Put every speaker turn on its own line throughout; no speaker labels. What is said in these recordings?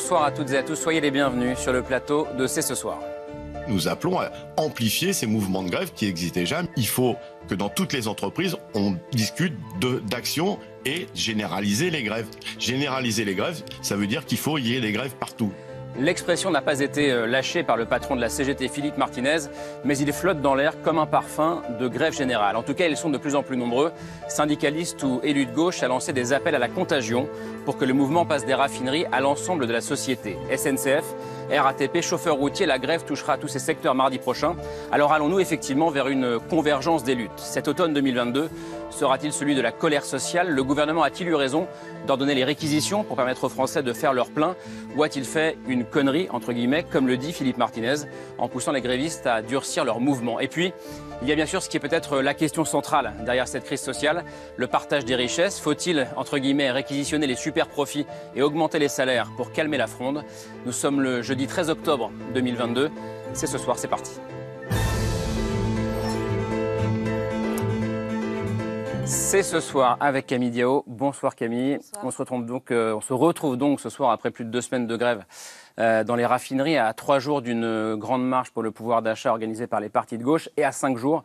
Bonsoir à toutes et à tous, soyez les bienvenus sur le plateau de C'est ce soir.
Nous appelons à amplifier ces mouvements de grève qui n'existaient jamais. Il faut que dans toutes les entreprises, on discute d'action et généraliser les grèves. Généraliser les grèves, ça veut dire qu'il faut y ait des grèves
partout. L'expression n'a pas été euh, lâchée par le patron de la CGT Philippe Martinez, mais il flotte dans l'air comme un parfum de grève générale. En tout cas, ils sont de plus en plus nombreux, syndicalistes ou élus de gauche, à lancé des appels à la contagion pour que le mouvement passe des raffineries à l'ensemble de la société. SNCF, RATP, chauffeurs routiers, la grève touchera tous ces secteurs mardi prochain. Alors allons-nous effectivement vers une convergence des luttes Cet automne 2022 sera-t-il celui de la colère sociale Le gouvernement a-t-il eu raison d'ordonner les réquisitions pour permettre aux Français de faire leur plein Ou a-t-il fait une connerie, entre guillemets, comme le dit Philippe Martinez, en poussant les grévistes à durcir leur mouvement Et puis, il y a bien sûr ce qui est peut-être la question centrale derrière cette crise sociale, le partage des richesses. Faut-il, entre guillemets, réquisitionner les super profits et augmenter les salaires pour calmer la fronde Nous sommes le jeudi 13 octobre 2022. C'est ce soir, c'est parti. C'est ce soir avec Camille Diao. Bonsoir Camille. On se retrouve donc, euh, on se retrouve donc ce soir après plus de deux semaines de grève euh, dans les raffineries à trois jours d'une grande marche pour le pouvoir d'achat organisée par les partis de gauche et à cinq jours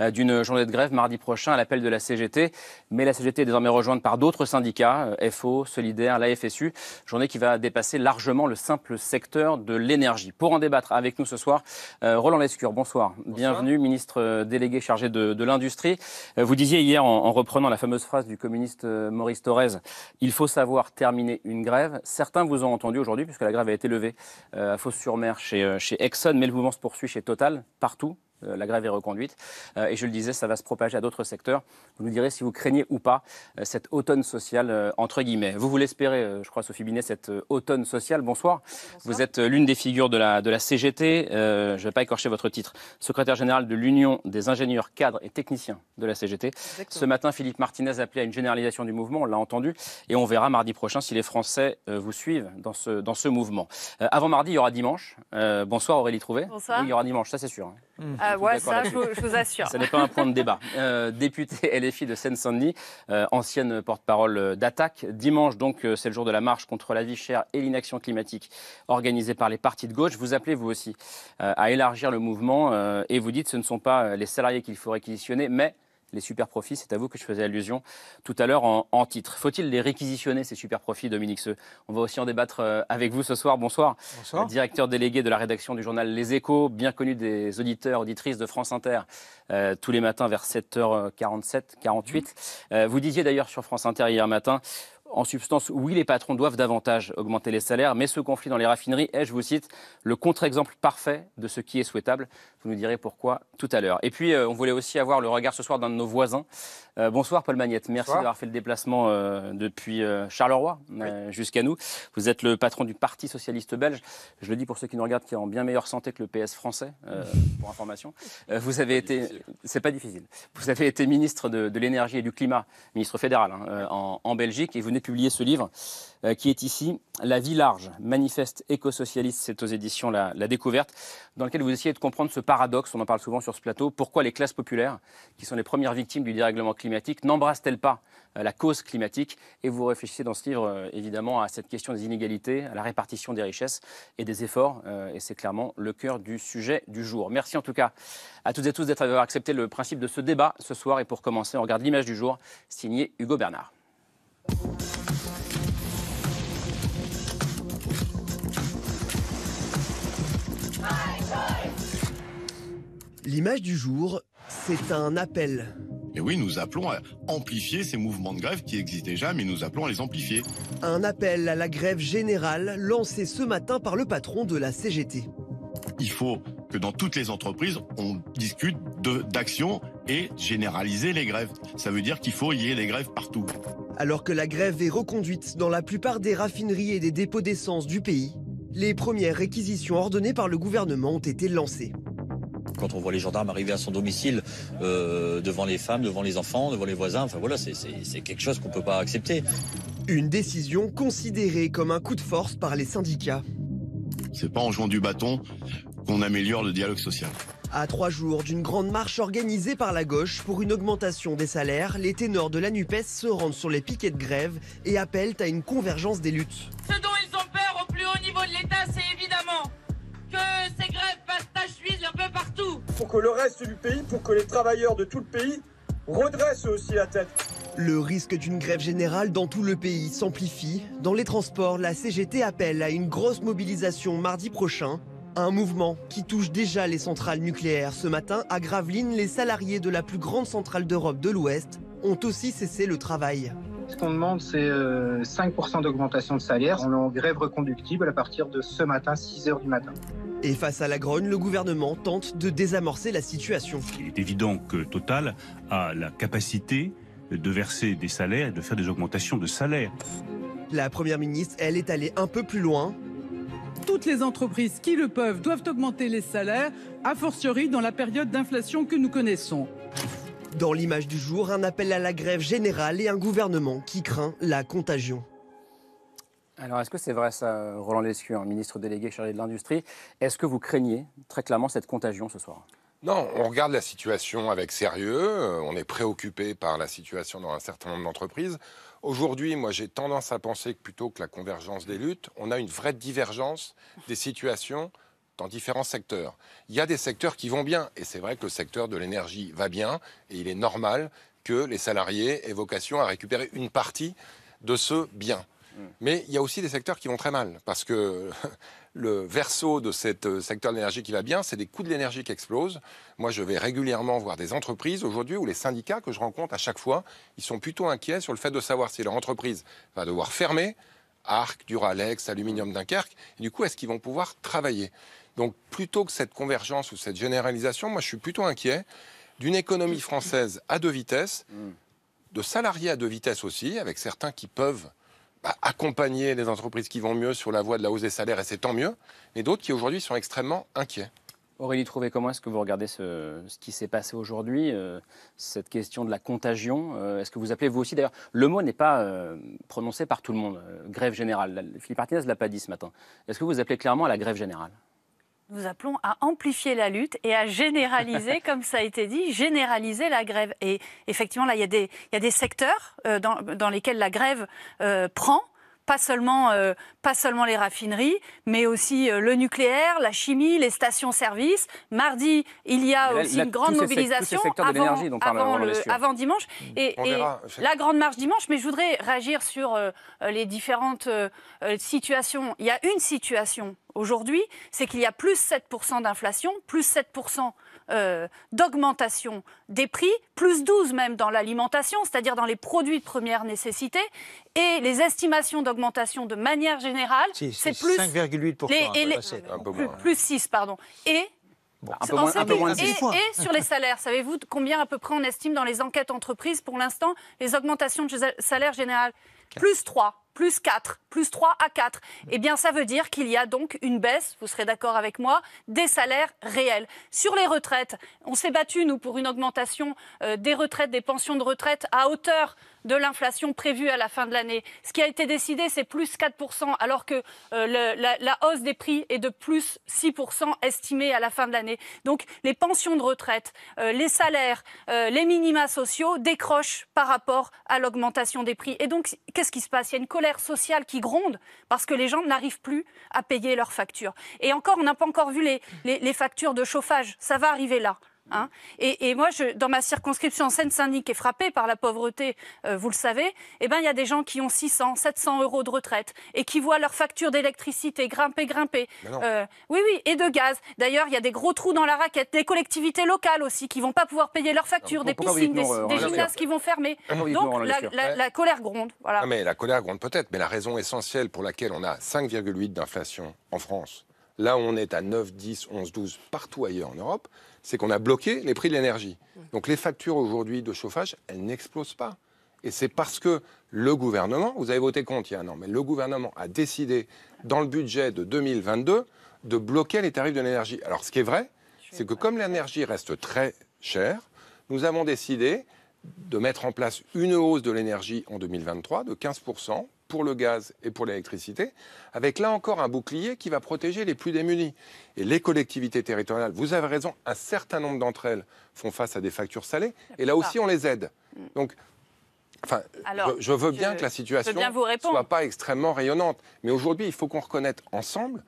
euh, d'une journée de grève mardi prochain à l'appel de la CGT. Mais la CGT est désormais rejointe par d'autres syndicats, euh, FO, Solidaire, la FSU, journée qui va dépasser largement le simple secteur de l'énergie. Pour en débattre avec nous ce soir, euh, Roland Lescure, bonsoir. Bienvenue, ministre délégué chargé de, l'industrie. Vous disiez hier, en, reprenant la fameuse phrase du communiste Maurice Thorez, il faut savoir terminer une grève. Certains vous ont entendu aujourd'hui, puisque la grève a été levée à Fos-sur-Mer chez Exxon, mais le mouvement se poursuit chez Total, partout, euh, la grève est reconduite. Euh, et je le disais, ça va se propager à d'autres secteurs. Vous nous direz si vous craignez ou pas euh, cet automne social, entre guillemets. Vous, vous l'espérez, je crois, Sophie Binet, cet automne social. Bonsoir. Vous êtes l'une des figures de la, de la CGT. je ne vais pas écorcher votre titre. Secrétaire général de l'Union des ingénieurs, cadres et techniciens de la CGT. Ce matin, Philippe Martinez appelait à une généralisation du mouvement. On l'a entendu. Et on verra mardi prochain si les Français vous suivent dans ce, dans ce mouvement. avant mardi, il y aura dimanche. bonsoir Aurélie Trouvé. Bonsoir. il y aura dimanche, ça c'est sûr. Hein.
Mmh. Ah, ouais, ça, je vous, assure. Ce n'est pas un point
de débat. Euh, députée LFI de Seine-Saint-Denis, euh, ancienne porte-parole euh, d'attaque. Dimanche, donc, c'est le jour de la marche contre la vie chère et l'inaction climatique organisée par les partis de gauche. Vous appelez, vous aussi, à élargir le mouvement et vous dites ce ne sont pas les salariés qu'il faut réquisitionner, mais les super profits. C'est à vous que je faisais allusion tout à l'heure en, titre. Faut-il les réquisitionner, ces super profits, Dominique Seux On va aussi en débattre euh, avec vous ce soir. Bonsoir. Bonsoir. Euh, directeur délégué de la rédaction du journal Les Échos, bien connu des auditeurs, auditrices de France Inter, euh, tous les matins vers 7h47, 48. Mm. vous disiez d'ailleurs sur France Inter hier matin, en substance, oui, les patrons doivent davantage augmenter les salaires, mais ce conflit dans les raffineries est, je vous cite, le contre-exemple parfait de ce qui est souhaitable. Vous nous direz pourquoi tout à l'heure. Et puis, euh, on voulait aussi avoir le regard ce soir d'un de nos voisins, euh, bonsoir Paul Magnette, merci d'avoir fait le déplacement euh, depuis euh, Charleroi jusqu'à nous. Vous êtes le patron du Parti socialiste belge. Je le dis pour ceux qui nous regardent, qui est en bien meilleure santé que le PS français, pour information. vous avez été, c'est pas difficile. Vous avez été ministre de, l'énergie et du climat, ministre fédéral hein, en, Belgique, et vous venez de publier ce livre qui est ici, La vie large, manifeste éco-socialiste. C'est aux éditions la, la Découverte, dans lequel vous essayez de comprendre ce paradoxe. On en parle souvent sur ce plateau. Pourquoi les classes populaires, qui sont les premières victimes du dérèglement climatique climatique n'embrasse-t-elle pas euh, la cause climatique Et vous réfléchissez dans ce livre euh, évidemment à cette question des inégalités, à la répartition des richesses et des efforts. Euh, et c'est clairement le cœur du sujet du jour. Merci en tout cas à toutes et tous d'avoir accepté le principe de ce débat ce soir. Et pour commencer, on regarde l'image du jour signée Hugo Bernard.
L'image du jour c'est un appel.
Et oui, nous appelons à amplifier ces mouvements de grève qui existaient déjà, mais nous appelons à les amplifier.
Un appel à la grève générale lancée ce matin par le patron de la CGT.
Il faut que dans toutes les entreprises, on discute d'actions et généraliser les grèves. Ça veut dire qu'il faut y ait les grèves partout.
Alors que la grève est reconduite dans la plupart des raffineries et des dépôts d'essence du pays, les premières réquisitions ordonnées par le gouvernement ont été lancées
quand on voit les gendarmes
arriver à son domicile euh, devant les femmes, devant les enfants, devant les voisins. Enfin voilà, c'est quelque chose qu'on ne peut pas accepter. Une décision considérée comme un coup de force par les syndicats.
C'est pas en jouant du bâton qu'on améliore le dialogue social.
À trois jours d'une grande marche organisée par la gauche pour une augmentation des salaires, les ténors de la NUPES se rendent sur les piquets de grève et appellent à une convergence des luttes.
Ce dont ils ont peur au plus haut niveau de l'État, c'est évidemment que ces grèves un peu partout.
Pour que le reste
du pays, pour que les travailleurs de tout le pays redressent aussi la tête. Le risque d'une grève générale dans tout le pays s'amplifie. Dans les transports, la CGT appelle à une grosse mobilisation mardi prochain. Un mouvement qui touche déjà les centrales nucléaires. Ce matin, à Gravelines, les salariés de la plus grande centrale d'Europe de l'Ouest ont aussi cessé le travail.
Ce qu'on demande, c'est 5% euh, d'augmentation de salaire. On est en grève reconductible à partir
de ce matin, 6h du matin. Et face à la grogne, le gouvernement tente de désamorcer la situation.
Il est évident que Total a la capacité de verser des salaires
et de faire des augmentations de salaires.
La Première ministre, elle est allée un peu plus loin. Toutes les entreprises qui le peuvent doivent augmenter les salaires, a fortiori dans la période d'inflation que nous connaissons. Dans l'image du jour, un appel à la grève générale et un gouvernement qui craint la contagion.
Alors, est-ce que c'est vrai ça, Roland Lescure, ministre délégué chargé de l'industrie Est-ce que vous craignez très clairement cette contagion ce soir
non, on regarde la situation avec sérieux, euh, on est préoccupé par la situation dans un certain nombre d'entreprises. Aujourd'hui, moi j'ai tendance à penser que plutôt que la convergence des luttes, on a une vraie divergence des situations dans différents secteurs. Il y a des secteurs qui vont bien, et c'est vrai que le secteur de l'énergie va bien, et il est normal que les salariés aient vocation à récupérer une partie de ce bien. Mais il y a aussi des secteurs qui vont très mal, parce que le verso de ce euh, secteur de l'énergie qui va bien, c'est des coûts de l'énergie qui explosent. Moi, je vais régulièrement voir des entreprises aujourd'hui où les syndicats que je rencontre à chaque fois, ils sont plutôt inquiets sur le fait de savoir si leur entreprise va devoir fermer, Arc, Duralex, Aluminium Dunkerque, du coup, est-ce qu'ils vont pouvoir travailler donc plutôt que cette convergence ou cette généralisation, moi je suis plutôt inquiet d'une économie française à deux vitesses, de salariés à deux vitesses aussi, avec certains qui peuvent bah, accompagner les entreprises qui vont mieux sur la voie de la hausse des salaires, et c'est tant mieux, mais d'autres qui aujourd'hui sont extrêmement inquiets.
Aurélie Trouvé, comment est-ce que vous regardez ce, qui s'est passé aujourd'hui, euh, cette question de la contagion euh, Est-ce que vous appelez vous aussi, d'ailleurs, le mot n'est pas euh, prononcé par tout le monde, grève générale. Philippe Martinez ne l'a pas dit ce matin. Est-ce que vous appelez clairement à la grève générale
nous appelons à amplifier la lutte et à généraliser, comme ça a été dit, généraliser la grève. Et effectivement, là, il y a des, secteurs euh, dans, lesquels la grève euh, prend. Euh, pas seulement, les raffineries, mais aussi le nucléaire, la chimie, les stations-service. Mardi, il y a aussi une grande mobilisation avant, avant, dimanche. Hmm. Et, la grande marche dimanche, mais je voudrais réagir sur les différentes situations. Il y a une situation aujourd'hui, c'est qu'il y a plus 7% d'inflation, plus 7% euh, d'augmentation des prix, plus 12 même dans l'alimentation, c'est-à-dire dans les produits de première nécessité, et les estimations d'augmentation de manière générale, c'est plus
5,8% hein, plus,
6 hein. pardon. Et
et, et, sur les
salaires, savez-vous combien à peu près on estime dans les enquêtes entreprises pour l'instant les augmentations de salaire général Plus 3 plus 4, plus 3 à 4. Eh bien, ça veut dire qu'il y a donc une baisse, vous serez d'accord avec moi, des salaires réels. Sur les retraites, on s'est battu, nous, pour une augmentation euh, des retraites, des pensions de retraite à hauteur de l'inflation prévue à la fin de l'année. Ce qui a été décidé, c'est plus 4%, alors que euh, la, hausse des prix est de plus 6% estimée à la fin de l'année. Donc les pensions de retraite, euh, les salaires, euh, les minima sociaux décrochent par rapport à l'augmentation des prix. Et donc, qu'est-ce qui se passe Il y a une colère sociale qui gronde parce que les gens n'arrivent plus à payer leurs factures. Et encore, on n'a pas encore vu les, les factures de chauffage. Ça va arriver là. Hein. et, moi, je, dans ma circonscription en Seine-Saint-Denis, qui est frappée par la pauvreté, euh, vous le savez, eh bien il y a des gens qui ont 600, 700 euros de retraite et qui voient leur facture d'électricité grimper, grimper. Euh, oui, oui, et de gaz. D'ailleurs, il y a des gros trous dans la raquette, des collectivités locales aussi qui vont pas pouvoir payer leurs factures, des piscines, des, euh, gymnases qui vont fermer. Donc la, colère gronde.
mais la colère gronde peut-être, mais la raison essentielle pour laquelle on a 5,8 d'inflation en France Là, où on est à 9, 10, 11, 12 partout ailleurs en Europe. C'est qu'on a bloqué les prix de l'énergie. Donc les factures aujourd'hui de chauffage, elles n'explosent pas. Et c'est parce que le gouvernement, vous avez voté contre il y a un an, mais le gouvernement a décidé dans le budget de 2022 de bloquer les tarifs de l'énergie. Alors ce qui est vrai, c'est que comme l'énergie reste très chère, nous avons décidé de mettre en place une hausse de l'énergie en 2023 de 15% pour le gaz et pour l'électricité, avec là encore un bouclier qui va protéger les plus démunis. Et les collectivités territoriales, vous avez raison, un certain nombre d'entre elles font face à des factures salées, et là aussi on les aide. Mm. Donc Enfin, je, veux bien que la situation ne soit pas extrêmement rayonnante. Mais aujourd'hui, il faut qu'on reconnaisse ensemble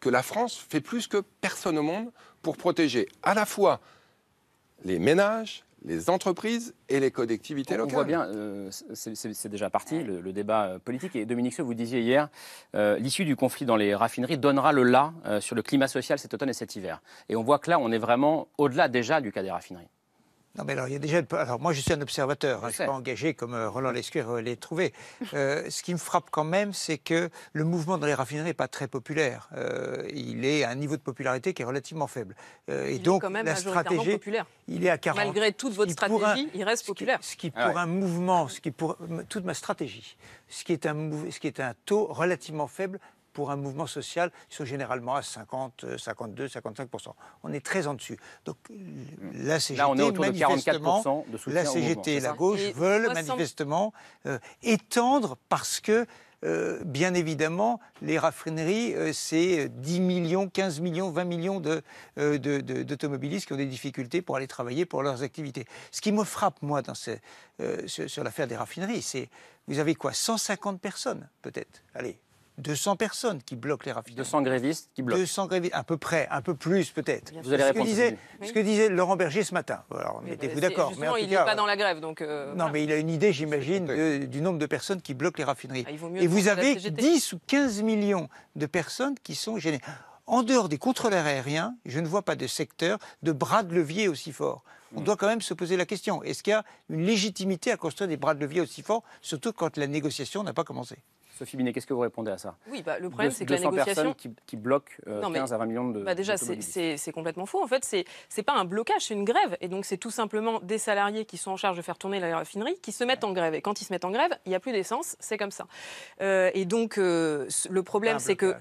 que la France fait plus que personne au monde pour protéger à la fois les ménages, les entreprises et les collectivités locales. On voit bien, euh, c'est
déjà parti, le, débat euh, politique. Et Dominique Seux, vous disiez hier, euh, l'issue du conflit dans les raffineries donnera le là sur le climat social cet automne et cet hiver. Et on voit que là, on est vraiment au-delà déjà du cas des raffineries.
Non, mais alors, il y a déjà. Alors, moi, je suis un observateur, hein, je ne suis pas engagé comme euh, Roland mm. Lescure euh, l'est trouvé. Euh, ce qui me frappe quand même, c'est que le mouvement dans les raffineries n'est pas très populaire. il est à un niveau de popularité qui est relativement faible. et donc, même la stratégie. Populaire. Il est à 40. Malgré
toute votre stratégie, il reste populaire. Ce qui, ah pour un
mouvement, ce qui pour toute ma stratégie, ce qui est un, ce qui est un taux relativement faible, pour un mouvement social, ils sont généralement à 50, 52, 55 On est très en dessus. Donc mm. la CGT, on est 44 La CGT et la gauche veulent manifestement euh, étendre parce que euh, bien évidemment, les raffineries, euh, c'est 10 millions, 15 millions, 20 millions d'automobilistes de, qui ont des difficultés pour aller travailler pour leurs activités. Ce qui me frappe, moi, sur, sur l'affaire des raffineries, c'est vous avez quoi 150 personnes, peut-être Allez, 200 personnes qui bloquent les raffineries. 200 grévistes qui bloquent. 200 grévistes, à peu près, un peu plus peut-être. Vous Ce que, disait, Laurent Berger ce matin. Alors, mettez-vous bah, d'accord. Mais il n'est pas
dans la grève, donc. Euh, non, mais
il a une idée, j'imagine, du nombre de personnes qui bloquent les raffineries. Ah, Et vous avez 10 ou 15 millions de personnes qui sont gênées. En dehors des contrôleurs aériens, je ne vois pas de secteur de bras de levier aussi fort. On hmm. doit quand même se poser la question est-ce qu'il y a une légitimité à construire des bras de levier aussi forts, surtout quand la négociation n'a pas commencé Sophie qu'est-ce que vous répondez à ça
Oui, bah, le
problème, c'est que la négociation... personnes
qui, bloquent 15 euh, à 20 millions de. Bah, déjà,
c'est complètement faux. En fait, c'est n'est pas un blocage, c'est une grève. Et donc, c'est tout simplement des salariés qui sont en charge de faire tourner la raffinerie qui se mettent en grève. Et quand ils se mettent en grève, il n'y a plus d'essence, c'est comme ça. Euh, et donc, euh, le problème, c'est que.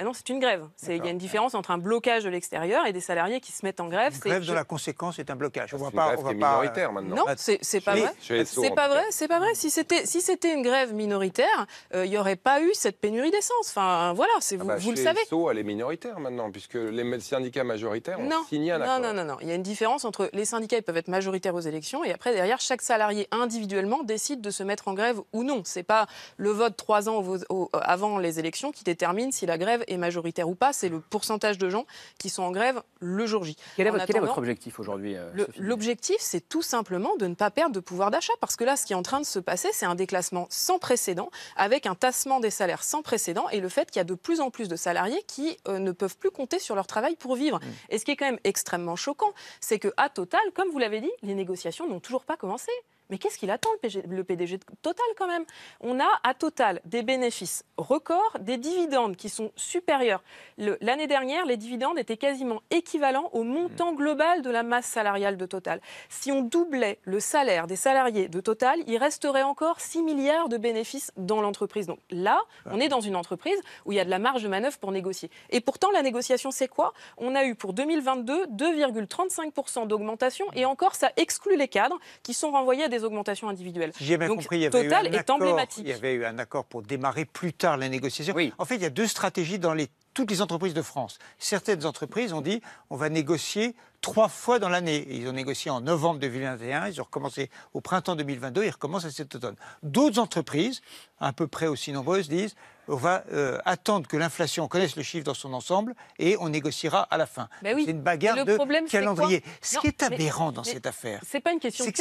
Ah non, c'est une grève. Il y a une différence entre un blocage de l'extérieur et des salariés qui se mettent en grève. Une grève de la
conséquence est un blocage. On voit pas, on va minoritaire euh, maintenant. Non, c'est pas vrai. C'est pas
vrai. C'est pas vrai. Si c'était si c'était une grève minoritaire, euh, il n'y aurait pas eu cette pénurie d'essence. Enfin voilà, c'est ah bah, vous, le savez. Chez
elle est minoritaire maintenant puisque les syndicats majoritaires ont signé un accord. Non non
non non. Il y a une différence entre les syndicats peuvent être majoritaires aux élections et après derrière chaque salarié individuellement décide de se mettre en grève ou non. C'est pas le vote trois ans avant les élections qui détermine si la grève est majoritaire ou pas, c'est le pourcentage de gens qui sont en grève le jour J. Quel est, votre,
objectif aujourd'hui euh,
L'objectif, c'est tout simplement de ne pas perdre de pouvoir d'achat, parce que là, ce qui est en train de se passer, c'est un déclassement sans précédent, avec un tassement des salaires sans précédent, et le fait qu'il y a de plus en plus de salariés qui euh, ne peuvent plus compter sur leur travail pour vivre. Mm. Et ce qui est quand même extrêmement choquant, c'est que à Total, comme vous l'avez dit, les négociations n'ont toujours pas commencé. Mais qu'est-ce qu'il attend le, PDG de Total quand même On a à Total des bénéfices records, des dividendes qui sont supérieurs. L'année dernière, les dividendes étaient quasiment équivalents au montant global de la masse salariale de Total. Si on doublait le salaire des salariés de Total, il resterait encore 6 milliards de bénéfices dans l'entreprise. Donc là, on est dans une entreprise où il y a de la marge de manœuvre pour négocier. Et pourtant, la négociation, c'est quoi On a eu pour 2022 2,35% d'augmentation et encore, ça exclut les cadres qui sont renvoyés à des augmentations individuelles. Total est accord, emblématique. Il y avait
eu un accord pour démarrer plus tard la négociation. En fait, il y a deux stratégies dans les, toutes les entreprises de France. Certaines entreprises ont dit on va négocier trois fois dans l'année. Ils ont négocié en novembre 2021, ils ont recommencé au printemps 2022, ils recommencent à cet automne. D'autres entreprises, à peu près aussi nombreuses, disent on va euh, attendre que l'inflation connaisse le chiffre dans son ensemble et on négociera à la fin. Bah c'est une bagarre de calendrier. Ce qui est aberrant dans cette affaire, c'est pas une question que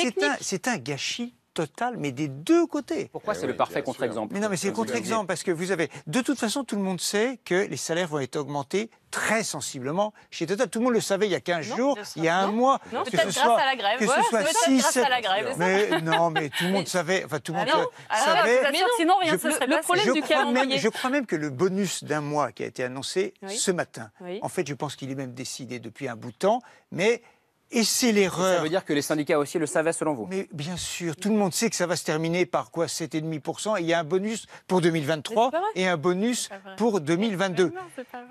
C'est un, gâchis Total, mais des deux côtés. Pourquoi eh c'est le parfait
contre-exemple Mais non, mais c'est le contre-exemple
parce que vous avez, de toute façon, tout le monde sait que les salaires vont être augmentés très sensiblement chez Total. Tout le monde le savait il y a 15 jours, il y a un mois. Non, que ce soit, grâce à la grève. Que ce soit 6, grâce à la grève. Mais non, mais tout le monde savait. Enfin, tout le monde ah ah savait. sinon, rien ne serait le problème je du calendrier. je crois même que le bonus d'un mois qui a été annoncé ce matin, en fait, je pense qu'il est même décidé depuis un bout de temps, mais et c'est l'erreur. Ça veut dire que les syndicats aussi le savaient selon vous Mais bien sûr, tout le monde sait que ça va se terminer par quoi 7,5% et il y a un bonus pour 2023 et un bonus pour 2022.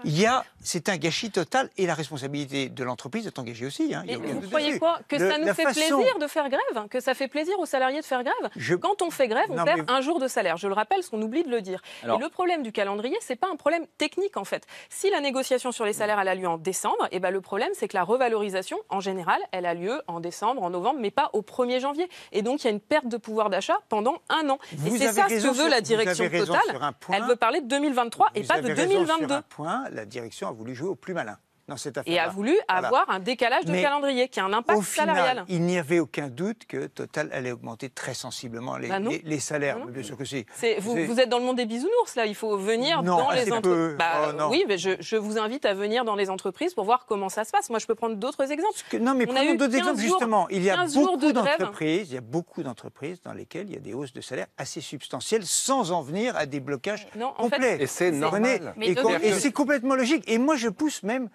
Il y a, c'est un gâchis total et la responsabilité de l'entreprise est engagée aussi. Hein. vous croyez quoi Que ça nous fait plaisir de
faire grève Que ça fait plaisir aux salariés de faire grève Quand on fait grève, on perd un jour de salaire. Je le rappelle, qu'on oublie de le dire. le problème du calendrier, c'est pas un problème technique en fait. Si la négociation sur les salaires a lieu en décembre, et eh ben le problème c'est que la revalorisation en général elle a lieu en décembre, en novembre, mais pas au 1er janvier. Et donc, il y a une perte de pouvoir d'achat pendant un an.
et c'est ça ce que veut la direction totale. elle veut
parler de 2023 et pas de 2022. Sur un
point, la direction a voulu jouer au plus malin. Et a voulu avoir
un décalage de calendrier qui a un impact au salarial. Il
n'y avait aucun doute que Total allait augmenter très sensiblement les, salaires. que Vous, êtes
dans le monde des bisounours, là. Il faut venir dans les entreprises. Bah, oh, oui, mais je, vous invite à venir dans les entreprises pour voir comment ça se passe. Moi, je peux prendre d'autres exemples. non, mais On prenons d'autres exemples, justement. Il y a beaucoup
d'entreprises, il y beaucoup d'entreprises dans lesquelles il y a des hausses de salaire assez substantielles sans en venir à des blocages non, complets. Fait, c'est normal. et c'est complètement logique. Et moi, je pousse même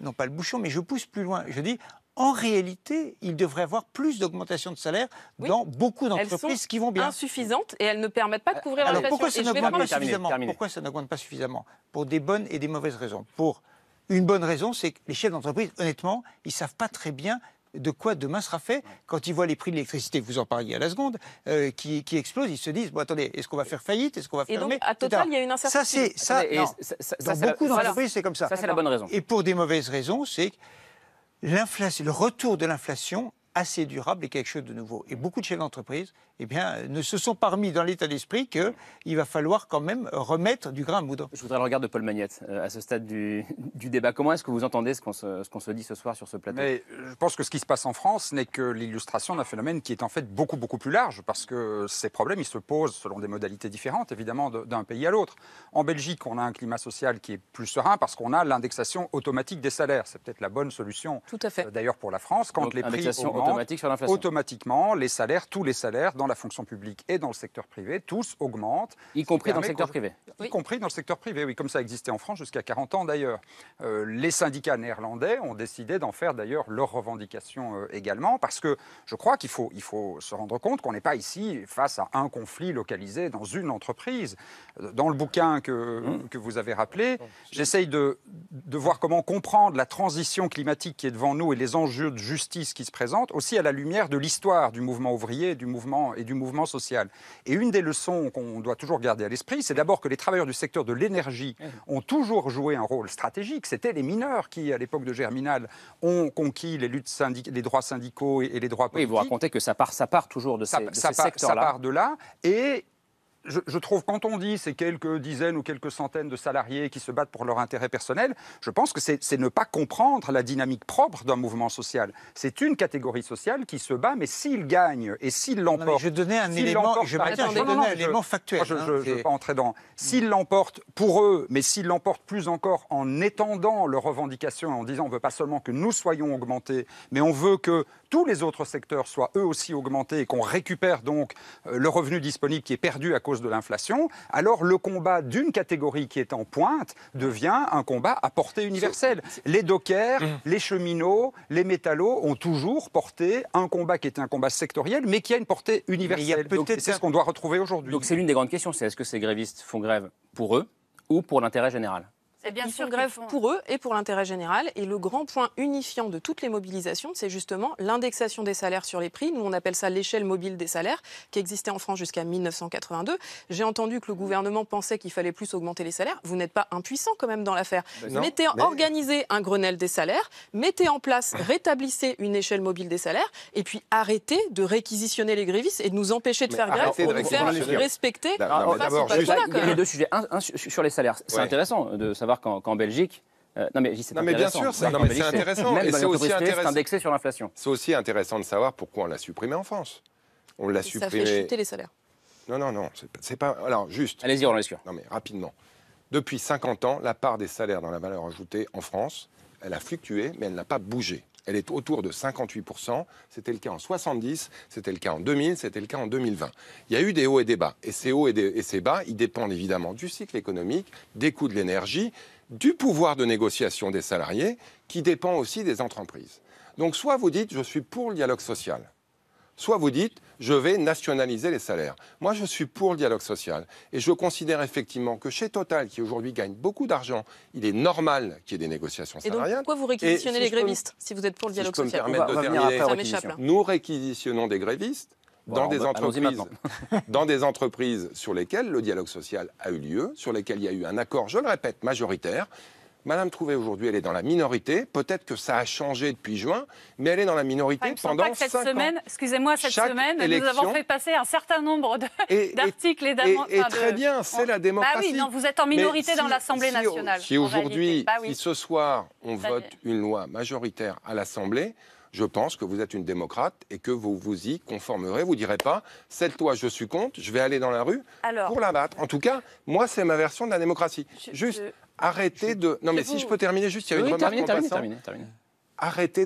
non pas le bouchon, mais je pousse plus loin. Je dis, en réalité, il devrait y avoir plus d'augmentation de salaire dans beaucoup d'entreprises qui vont bien.
insuffisantes et elles ne permettent pas de couvrir la pourquoi ça, pourquoi
ça n'augmente pas suffisamment Pour des bonnes et des mauvaises raisons. Pour une bonne raison, c'est que les chefs d'entreprise, honnêtement, ils ne savent pas très bien de quoi demain sera fait quand ils voient les prix de l'électricité, vous en parliez à la seconde, euh, qui, qui explosent. Ils se disent bon, attendez, est-ce qu'on va faire faillite Est-ce qu'on va faire. Et donc, à Total, il y a une incertitude. Ça, c'est. Ça, et Dans beaucoup d'entreprises, c'est comme ça. Ça, c'est la bonne raison. Et pour des mauvaises raisons, c'est que le retour de l'inflation assez durable et quelque chose de nouveau. Et beaucoup de chefs d'entreprise eh bien, ne se sont pas remis dans l'état d'esprit qu'il va falloir quand même remettre du grain à moudre. Je voudrais le regard de Paul Magnette euh,
à
ce stade du, débat. Comment est-ce que vous entendez ce qu'on se, dit ce soir sur ce plateau euh, Je pense que ce qui se passe en France n'est que l'illustration d'un phénomène qui est en fait beaucoup, beaucoup plus large parce que ces problèmes, ils se posent selon des modalités différentes, évidemment, d'un pays à l'autre. En Belgique, on a un climat social qui est plus serein parce qu'on a l'indexation automatique des salaires. C'est peut-être la bonne solution. Tout à fait. Euh, d'ailleurs, pour la France, quand les prix augmentent, automatiquement, les salaires, tous les salaires dans la fonction publique et dans le secteur privé, tous augmentent. Y compris dans le secteur privé. Y compris dans le secteur privé, oui, comme ça existait en France jusqu'à 40 ans d'ailleurs. Euh, les syndicats néerlandais ont décidé d'en faire d'ailleurs leurs revendications euh, également, parce que je crois qu'il faut, il faut se rendre compte qu'on n'est pas ici face à un conflit localisé dans une entreprise. Euh, dans le bouquin que, mmh. que vous avez rappelé, j'essaye de, de voir comment comprendre la transition climatique qui est devant nous et les enjeux de justice qui se présentent, aussi à la lumière de l'histoire du mouvement ouvrier, du mouvement et du mouvement social. Et une des leçons qu'on doit toujours garder à l'esprit, c'est d'abord que les travailleurs du secteur de l'énergie eh ont toujours joué un rôle stratégique. C'était les mineurs qui, à l'époque de Germinal, ont conquis les, luttes les droits syndicaux et, les droits politiques. Oui, vous racontez que ça part, ça part toujours de, ces, ça, là ça, de là. Et je, trouve quand on dit c'est quelques dizaines ou quelques centaines de salariés qui se battent pour leur intérêt personnel, je pense que c'est ne pas comprendre la dynamique propre d'un mouvement social. C'est une catégorie sociale qui se bat, mais s'il gagne et s'il l'emporte... Je vais un élément, je un élément factuel. je ne hein, vais pas entrer dans... S'il l'emporte pour eux, mais s'ils l'emporte plus encore en étendant leurs revendications en disant on ne veut pas seulement que nous soyons augmentés, mais on veut que tous les autres secteurs soient eux aussi augmentés et qu'on récupère donc euh, le revenu disponible qui est perdu à cause de l'inflation, alors le combat d'une catégorie qui est en pointe devient un combat à portée universelle. Les dockers, mmh. les cheminots, les métallos ont toujours porté un combat qui était un combat sectoriel, mais qui a une portée universelle. C'est ce qu'on doit retrouver aujourd'hui. Donc c'est l'une des grandes questions, c'est est-ce que ces grévistes font grève pour eux ou pour l'intérêt général
et eh bien sûr grève pour eux et pour l'intérêt général. Et le grand point unifiant de toutes les mobilisations, c'est justement l'indexation des salaires sur les prix. Nous, on appelle ça l'échelle mobile des salaires, qui existait en France jusqu'à 1982. J'ai entendu que le gouvernement pensait qu'il fallait plus augmenter les salaires. Vous n'êtes pas impuissant quand même dans l'affaire. Ben mettez, organisez un Grenelle des salaires, mettez en place, rétablissez une échelle mobile des salaires, et puis arrêtez de réquisitionner les grévistes et de nous empêcher de faire grève pour nous faire respecter. il y a deux
sujets. Un, sur les salaires, c'est intéressant de savoir qu'en
Belgique, euh, non, mais, bien sûr, c'est intéressant. c'est aussi intéressant. sur l'inflation. C'est aussi intéressant de savoir pourquoi on l'a supprimé en France. On l'a supprimé. Ça fait chuter les salaires. Non, non, non. C'est pas. Alors, juste. Allez-y, on sûr. Non, mais rapidement. Depuis 50 ans, la part des salaires dans la valeur ajoutée en France, elle a fluctué, mais elle n'a pas bougé elle est autour de 58%. C'était le cas en 70, c'était le cas en 2000, c'était le cas en 2020. Il y a eu des hauts et des bas. Et ces hauts et, ces bas, ils dépendent évidemment du cycle économique, des coûts de l'énergie, du pouvoir de négociation des salariés, qui dépend aussi des entreprises. Donc soit vous dites, je suis pour le dialogue social, soit vous dites, je vais nationaliser les salaires. Moi, je suis pour le dialogue social. Et je considère effectivement que chez Total, qui aujourd'hui gagne beaucoup d'argent, il est normal qu'il y ait des négociations salariales. Et pourquoi vous réquisitionnez les grévistes
si vous êtes pour le dialogue social
Nous réquisitionnons des grévistes dans, des entreprises, dans des entreprises sur lesquelles le dialogue social a eu lieu, sur lesquelles il y a eu un accord, je le répète, majoritaire. Madame Trouvé, aujourd'hui, elle est dans la minorité. Peut-être que ça a changé depuis juin, mais elle est dans la minorité ah, pendant Excusez-moi, cette semaine, nous avons fait
passer un certain nombre d'articles et, d'amendements. Et, très bien, c'est la bah démocratie. vous êtes en minorité dans l'Assemblée nationale. Si, aujourd'hui, bah
ce soir, on vote une loi majoritaire à l'Assemblée, je pense que vous êtes une démocrate et que vous vous y conformerez. Vous direz pas, celle toi, je suis contre, je vais aller dans la rue pour la battre. En tout cas, moi, c'est ma version de la démocratie. Juste, arrêtez de. Non, mais si je peux terminer juste, il y a une de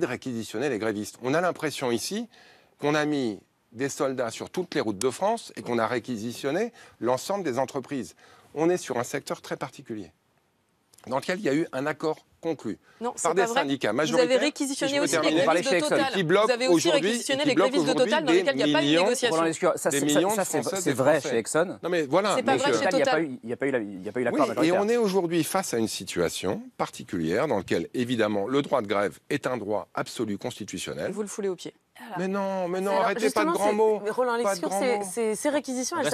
réquisitionner les grévistes. On a l'impression ici qu'on a mis des soldats sur toutes les routes de France et qu'on a réquisitionné l'ensemble des entreprises. On est sur un secteur très particulier, dans lequel il y a eu un accord conclu non, par des syndicats majoritaires. Vous avez réquisitionné aussi les grévistes de Total. Qui vous avez aussi réquisitionné les de Total dans lesquels il n'y a pas eu de négociation. Ça, c'est vrai chez
Exxon. Non, mais voilà. C'est pas vrai chez euh, Total. Il n'y a pas eu l'accord oui, Et on
est aujourd'hui face à une situation particulière dans laquelle, évidemment, le droit de grève est un droit absolu constitutionnel. Vous le foulez aux pieds mais non, mais non, arrêtez pas de grands mots. Roland Lescure,
ces, réquisitions, elles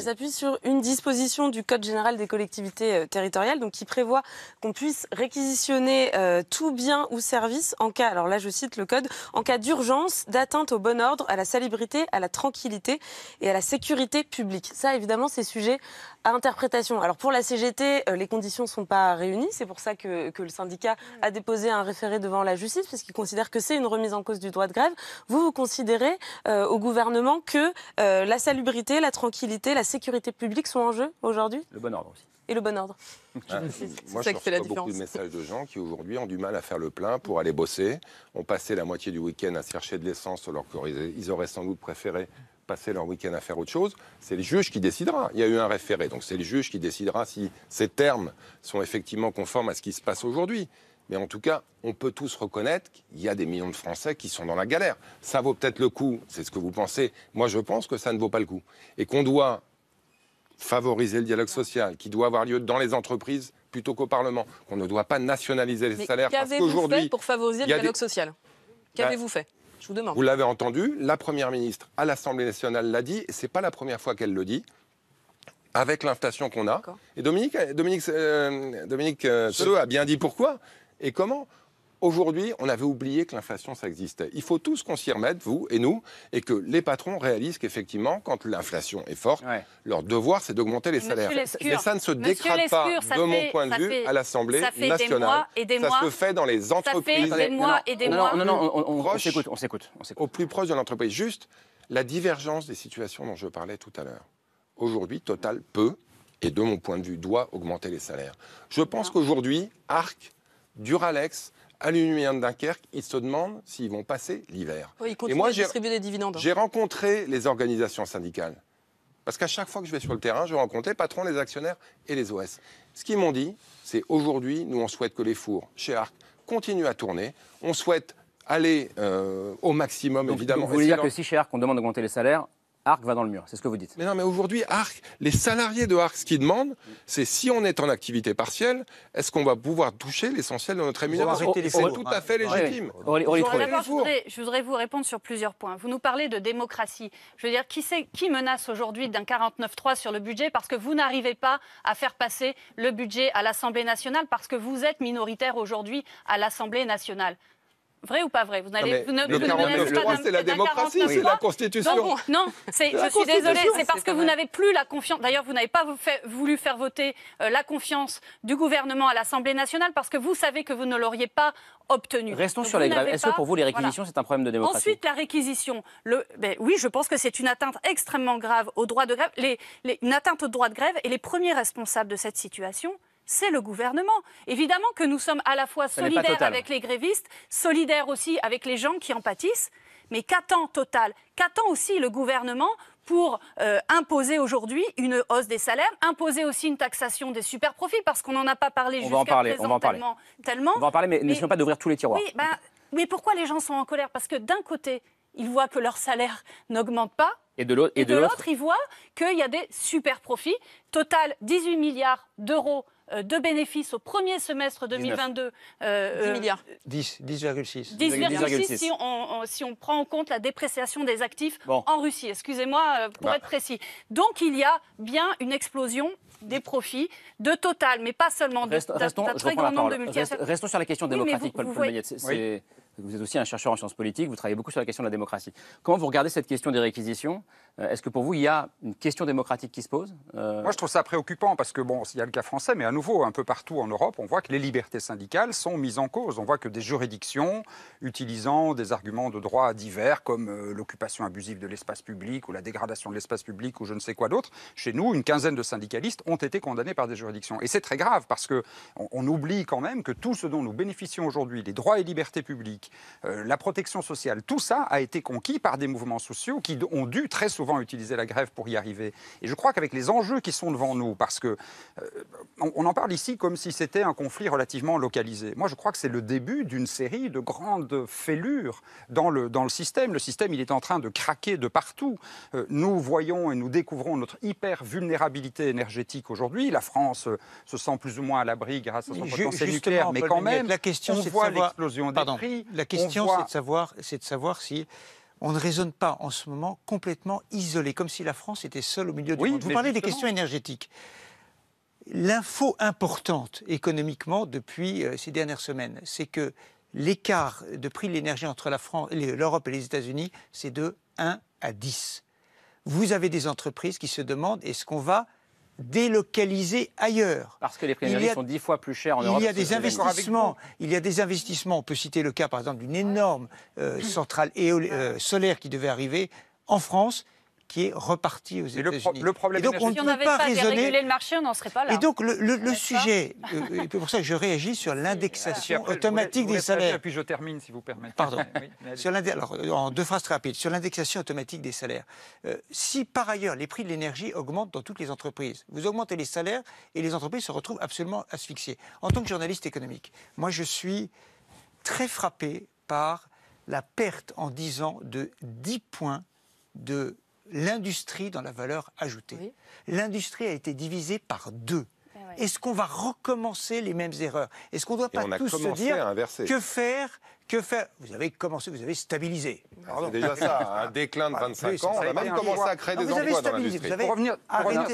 s'appuient, sur, une disposition du Code général des collectivités euh, territoriales, donc qui prévoit qu'on puisse réquisitionner euh, tout bien ou service en cas, alors là je cite le Code, en cas d'urgence, d'atteinte au bon ordre, à la salubrité, à la tranquillité et à la sécurité publique. Ça, évidemment, c'est sujet interprétation. Alors pour la CGT, euh, les conditions ne sont pas réunies. C'est pour ça que, que, le syndicat mm. a déposé un référé devant la justice, puisqu'il considère que c'est une remise en cause du droit de grève. Vous, vous considérez euh, au gouvernement que euh, la salubrité, la tranquillité, la sécurité publique sont en jeu aujourd'hui Le bon ordre aussi. Et le bon ordre.
Ah,
moi, je reçois beaucoup de messages de gens qui aujourd'hui ont du mal à faire le plein pour aller bosser, ont passé la moitié du week-end à chercher de l'essence alors qu'ils auraient sans doute préféré passer leur week-end à faire autre chose, c'est le juge qui décidera. Il y a eu un référé, donc c'est le juge qui décidera si ces termes sont effectivement conformes à ce qui se passe aujourd'hui. Mais en tout cas, on peut tous reconnaître qu'il y a des millions de Français qui sont dans la galère. Ça vaut peut-être le coup, c'est ce que vous pensez. Moi, je pense que ça ne vaut pas le coup. Et qu'on doit favoriser le dialogue social, qui doit avoir lieu dans les entreprises plutôt qu'au Parlement, qu'on ne doit pas nationaliser les salaires. Qu'avez-vous fait pour
favoriser le dialogue social Qu'avez-vous ben, fait vous l'avez
entendu, la Première ministre à l'Assemblée nationale l'a dit, et ce n'est pas la première fois qu'elle le dit avec l'inflation qu'on a. Et Dominique, Dominique, euh, Dominique euh, a bien dit pourquoi et comment. Aujourd'hui, on avait oublié que l'inflation, ça existait. Il faut tous qu'on s'y remette, vous et nous, et que les patrons réalisent qu'effectivement, quand l'inflation est forte, leur devoir, c'est d'augmenter les salaires. Mais ça ne se décrète pas, de mon point de vue, à l'Assemblée nationale. ça se fait dans les entreprises. Non, non, non, on, on s'écoute, on s'écoute. Au plus proche de l'entreprise. Juste la divergence des situations dont je parlais tout à l'heure. Aujourd'hui, Total peut, et de mon point de vue, doit augmenter les salaires. Je pense ah. qu'aujourd'hui, Arc, Duralex, à l'Union de Dunkerque, ils se demandent s'ils vont passer l'hiver. Oui, ils continuent distribuer des dividendes. Hein. J'ai rencontré les organisations syndicales. Parce qu'à chaque fois que je vais sur le terrain, je rencontre les patrons, les actionnaires et les OS. Ce qu'ils m'ont dit, c'est aujourd'hui, nous, on souhaite que les fours chez ARC continuent à tourner. On souhaite aller euh, au maximum, évidemment. Vous voulez dire que si chez ARC, on demande d'augmenter les salaires, Arc va dans le mur, c'est ce que vous dites. Mais non, mais aujourd'hui, Arc, les salariés de Arc, ce qu'ils demandent, c'est si on est en activité partielle, est-ce qu'on va pouvoir toucher l'essentiel de notre rémunération C'est tout à fait légitime. On Je,
voudrais, je voudrais vous répondre sur plusieurs points. Vous nous parlez de démocratie. Je veux dire, qui, qui menace aujourd'hui d'un 49-3 sur le budget parce que vous n'arrivez pas à faire passer le budget à l'Assemblée nationale parce que vous êtes minoritaire aujourd'hui à l'Assemblée nationale Vrai ou pas vrai Vous le c'est la démocratie, c'est la Constitution. Non, je suis désolée, c'est parce que vous n'avez plus la confiance. D'ailleurs, vous n'avez pas voulu faire voter euh, la confiance du gouvernement à l'Assemblée nationale parce que vous savez que vous ne l'auriez pas obtenue. Restons sur les grèves. Est-ce que pour vous, les réquisitions,
c'est un problème de démocratie Ensuite,
la réquisition. Ben oui, je pense que c'est une atteinte extrêmement grave au droit de grève, une atteinte au droit de grève. Et les premiers responsables de cette situation, c'est le gouvernement. Évidemment que nous sommes à la fois solidaires avec les grévistes, solidaires aussi avec les gens qui en pâtissent, mais qu'attend Total Qu'attend aussi le gouvernement pour euh, imposer aujourd'hui une hausse des salaires, imposer aussi une taxation des super profits, parce qu'on n'en a pas parlé jusqu'à présent on va en parler. tellement, tellement. On va en parler, mais, ne n'essayons pas d'ouvrir tous les tiroirs. Ben, mais pourquoi les gens sont en colère Parce que d'un côté, ils voient que leur salaire n'augmente pas, et de l'autre, ils voient qu'il y a des super profits. Total, 18 milliards d'euros euh, de bénéfices au premier semestre 2022. Euh, 10 euh, milliards.
10,6. 10,6
si, on prend en compte la dépréciation des actifs en Russie, excusez-moi euh, pour bah. être précis. Donc il y a bien une explosion des profits de Total, mais pas seulement de, restons, Restons sur la question démocratique, Paul,
vous êtes aussi un chercheur en sciences politiques, vous travaillez
beaucoup sur la question de la démocratie. Comment vous regardez cette question des réquisitions euh, Est-ce que pour vous, il y a une question démocratique qui se pose euh, Moi, je trouve ça préoccupant parce que, bon, il y a le cas français, mais à nouveau, un peu partout en Europe, on voit que les libertés syndicales sont mises en cause. On voit que des juridictions utilisant des arguments de droit divers comme euh, l'occupation abusive de l'espace public ou la dégradation de l'espace public ou je ne sais quoi d'autre, chez nous, une quinzaine de syndicalistes ont été condamnés par des juridictions. Et c'est très grave parce que on oublie quand même que tout ce dont nous bénéficions aujourd'hui, les droits et libertés publiques, euh, la protection sociale, tout ça a été conquis par des mouvements sociaux qui ont dû très souvent utiliser la grève pour y arriver. Et je crois qu'avec les enjeux qui sont devant nous, parce que euh, on, en parle ici comme si c'était un conflit relativement localisé. Moi, je crois que c'est le début d'une série de grandes fêlures dans le, dans le système. Le système, il est en train de craquer de partout. Euh, nous voyons et nous découvrons notre hyper vulnérabilité énergétique aujourd'hui. La France se sent plus ou moins à l'abri grâce à son potentiel nucléaire, mais quand même, la question, on voit l'explosion des prix la question, c'est de
savoir, c'est de savoir si on ne raisonne pas en ce moment complètement isolé, comme si la France était seule au milieu du monde. Vous parlez des questions énergétiques. L'info importante économiquement depuis euh, ces dernières semaines, c'est que l'écart de prix de l'énergie entre la France, l'Europe et les États-Unis, c'est de 1 à 10. Vous avez des entreprises qui se demandent est-ce qu'on va délocaliser ailleurs. Parce que les prix sont dix fois plus chers en Europe. Il y a des investissements. Il y a des investissements. On peut citer le cas, par exemple, d'une énorme euh, centrale euh, solaire qui devait arriver en France qui est reparti aux États-Unis. Le, problème, donc, si on n'avait pas, pas le
marché, on n'en serait pas là. Et donc,
le, sujet, euh, euh, C'est pour ça que je réagis sur l'indexation euh, automatique des salaires. Et puis je termine, si vous permettez. Pardon. Alors, en deux phrases très rapides, sur l'indexation automatique des salaires. si par ailleurs les prix de l'énergie augmentent dans toutes les entreprises, vous augmentez les salaires et les entreprises se retrouvent absolument asphyxiées. En tant que journaliste économique, moi je suis très frappé par la perte en 10 ans de 10 points de l'industrie dans la valeur ajoutée. L'industrie a été divisée par deux. Eh Est-ce qu'on va recommencer les mêmes erreurs Est-ce qu'on ne doit pas tous se dire que faire que faire Vous avez commencé, vous avez stabilisé. C'est déjà ça, un déclin de 25 ans. On a même commencé à créer des vous emplois dans Vous avez pour revenir,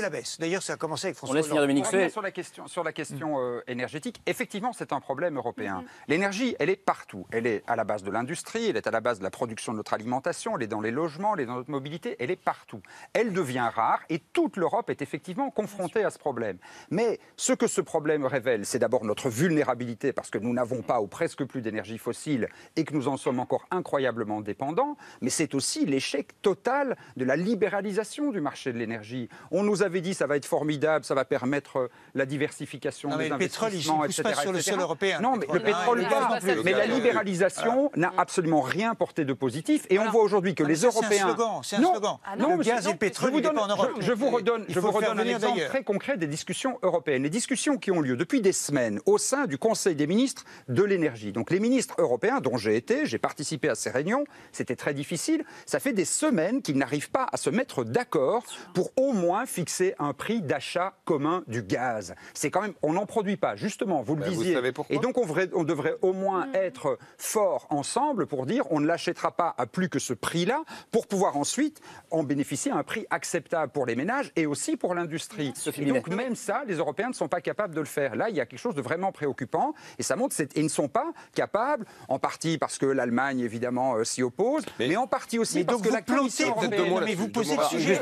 la baisse. D'ailleurs, ça a commencé avec François On laisse sur
la question, mm. euh, énergétique, effectivement, c'est un problème européen. Mm-hmm. L'énergie, elle est partout. Elle est à la base de l'industrie, elle est à la base de la production de notre alimentation, elle est dans les logements, elle est dans notre mobilité, elle est partout. Elle devient rare et toute l'Europe est effectivement confrontée à ce problème. Mais ce que ce problème révèle, c'est d'abord notre vulnérabilité parce que nous n'avons pas ou presque plus d'énergie fossile et que nous en sommes encore incroyablement dépendants, mais c'est aussi l'échec total de la libéralisation du marché de l'énergie. On nous avait dit ça va être formidable, ça va permettre euh, la diversification des le investissements, etc. sur le sol européen. mais le pétrole, le Mais la libéralisation n'a absolument rien porté de positif et on voit aujourd'hui que les Européens. C'est Non, le gaz et le pétrole, Je vous redonne, je vous redonne un exemple très concret des discussions européennes. Les discussions qui ont lieu depuis des semaines au sein du Conseil des ministres de l'énergie. Donc les ministres européens dont j'ai été, j'ai participé à ces réunions, c'était très difficile, ça fait des semaines qu'ils n'arrivent pas à se mettre d'accord pour au moins fixer un prix d'achat commun du gaz. C'est quand même, on n'en produit pas, justement, vous le ben, disiez. et donc on devrait, au moins hmm. être forts ensemble pour dire on ne l'achètera pas à plus que ce prix-là pour pouvoir ensuite en bénéficier à un prix acceptable pour les ménages et aussi pour l'industrie. Et donc même ça, les Européens ne sont pas capables de le faire. Là, il y a quelque chose de vraiment préoccupant et ça montre qu'ils ne sont pas capables, en partie parce que l'Allemagne, évidemment, euh, s'y oppose,
mais, en partie aussi parce que la Commission européenne... mais vous posez le sujet.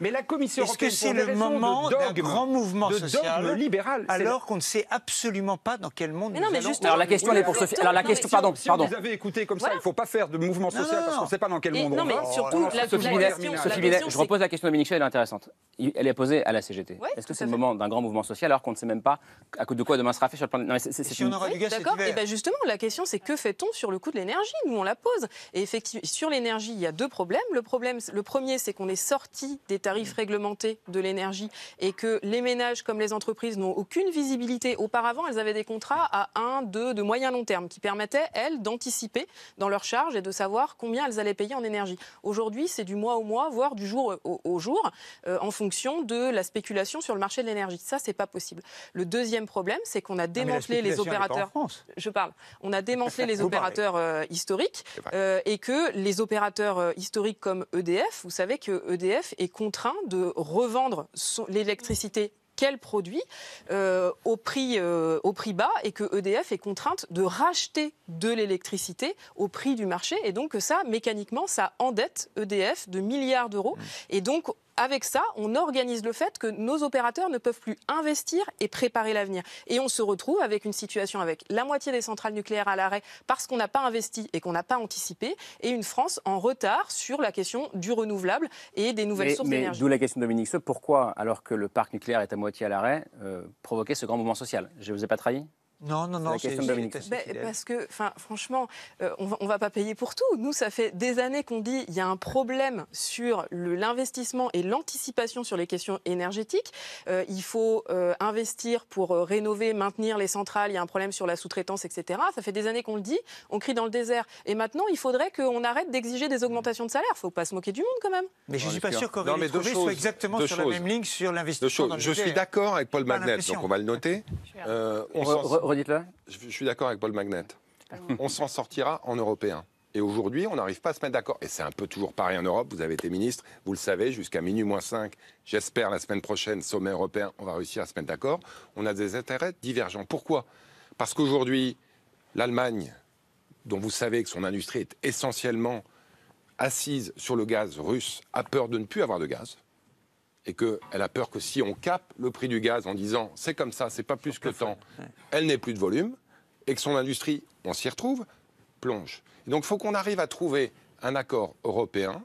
mais la Commission est-ce que c'est le moment d'un grand mouvement social libéral alors qu'on ne sait absolument pas dans quel monde non, allons... Alors la question, est pour Sophie. Alors la question, pardon, pardon. Si vous avez écouté comme ça, il ne faut pas faire de mouvement
social parce qu'on ne sait pas dans quel monde on va. Non, mais surtout, je repose
la question de Dominique elle est intéressante. Elle est posée à la CGT. Est-ce que c'est le moment d'un grand mouvement social alors qu'on ne sait même pas à de quoi demain sera fait sur le plan... Non, c'est, on aura du D'accord, et eh ben,
justement, la question, c'est que fait-on sur le coût de l'énergie Nous, on la pose. Et effectivement, sur l'énergie, il y a deux problèmes. Le, problème, le premier, c'est qu'on est sorti des tarifs mm. réglementés de l'énergie et que les ménages comme les entreprises n'ont aucune visibilité. Auparavant, elles avaient des contrats à 1, 2, de moyen long terme qui permettaient, elles, d'anticiper dans leurs charges et de savoir combien elles allaient payer en énergie. Aujourd'hui, c'est du mois au mois, voire du jour au, jour, euh, en fonction de la spéculation sur le marché de l'énergie. Ça, c'est pas possible. Le deuxième problème, c'est qu'on a ah, démantelé les opérateurs. Je parle. On a démantelé les opérateurs euh, historiques euh, et que les opérateurs euh, historiques comme EDF, vous savez que EDF est contraint de revendre l'électricité qu'elle produit au, prix, au prix bas et que EDF est contrainte de racheter de l'électricité au prix du marché. Et donc que ça, mécaniquement, ça endette EDF de milliards d'euros. Mmh. Et donc avec ça, on organise le fait que nos opérateurs ne peuvent plus investir et préparer l'avenir. Et on se retrouve avec une situation avec la moitié des centrales nucléaires à l'arrêt parce qu'on n'a pas investi et qu'on n'a pas anticipé, et une France en retard sur la question du renouvelable et des nouvelles sources d'énergie. D'où
la question de Dominique Seux, pourquoi, alors que le parc nucléaire est à moitié à l'arrêt, euh, provoquer ce grand mouvement social Je ne vous ai pas trahi
non, non, non, c'est ben, parce
que, franchement, euh, on va, ne va pas payer pour tout. Nous, ça fait des années qu'on dit qu'il y a un problème sur l'investissement et l'anticipation sur les questions énergétiques. Euh, il faut euh, investir pour rénover, maintenir les centrales. Il y a un problème sur la sous-traitance, etc. Ça fait des années qu'on le dit. On crie dans le désert. Et maintenant, il faudrait qu'on arrête d'exiger des augmentations de salaire. Il ne faut pas se moquer du monde, quand même.
Mais je ne suis pas sûr qu'on soit exactement sur la même
ligne sur l'investissement. Je suis d'accord avec Paul Magnette. donc on va le noter. on je, suis d'accord avec Paul Magnet. Ah on s'en sortira en européen. Et aujourd'hui, on n'arrive pas à se mettre d'accord. Et c'est un peu toujours pareil en Europe. Vous avez été ministre, vous le savez, jusqu'à minuit moins 5. J'espère la semaine prochaine, sommet européen, on va réussir à se mettre d'accord. On a des intérêts divergents. Pourquoi Parce qu'aujourd'hui, l'Allemagne, dont vous savez que son industrie est essentiellement assise sur le gaz russe, a peur de ne plus avoir de gaz et qu'elle a peur que si on capte le prix du gaz en disant c'est comme ça, c'est pas plus que tant, elle n'ait plus de volume et que son industrie, on s'y retrouve, plonge. donc il faut qu'on arrive à trouver un accord européen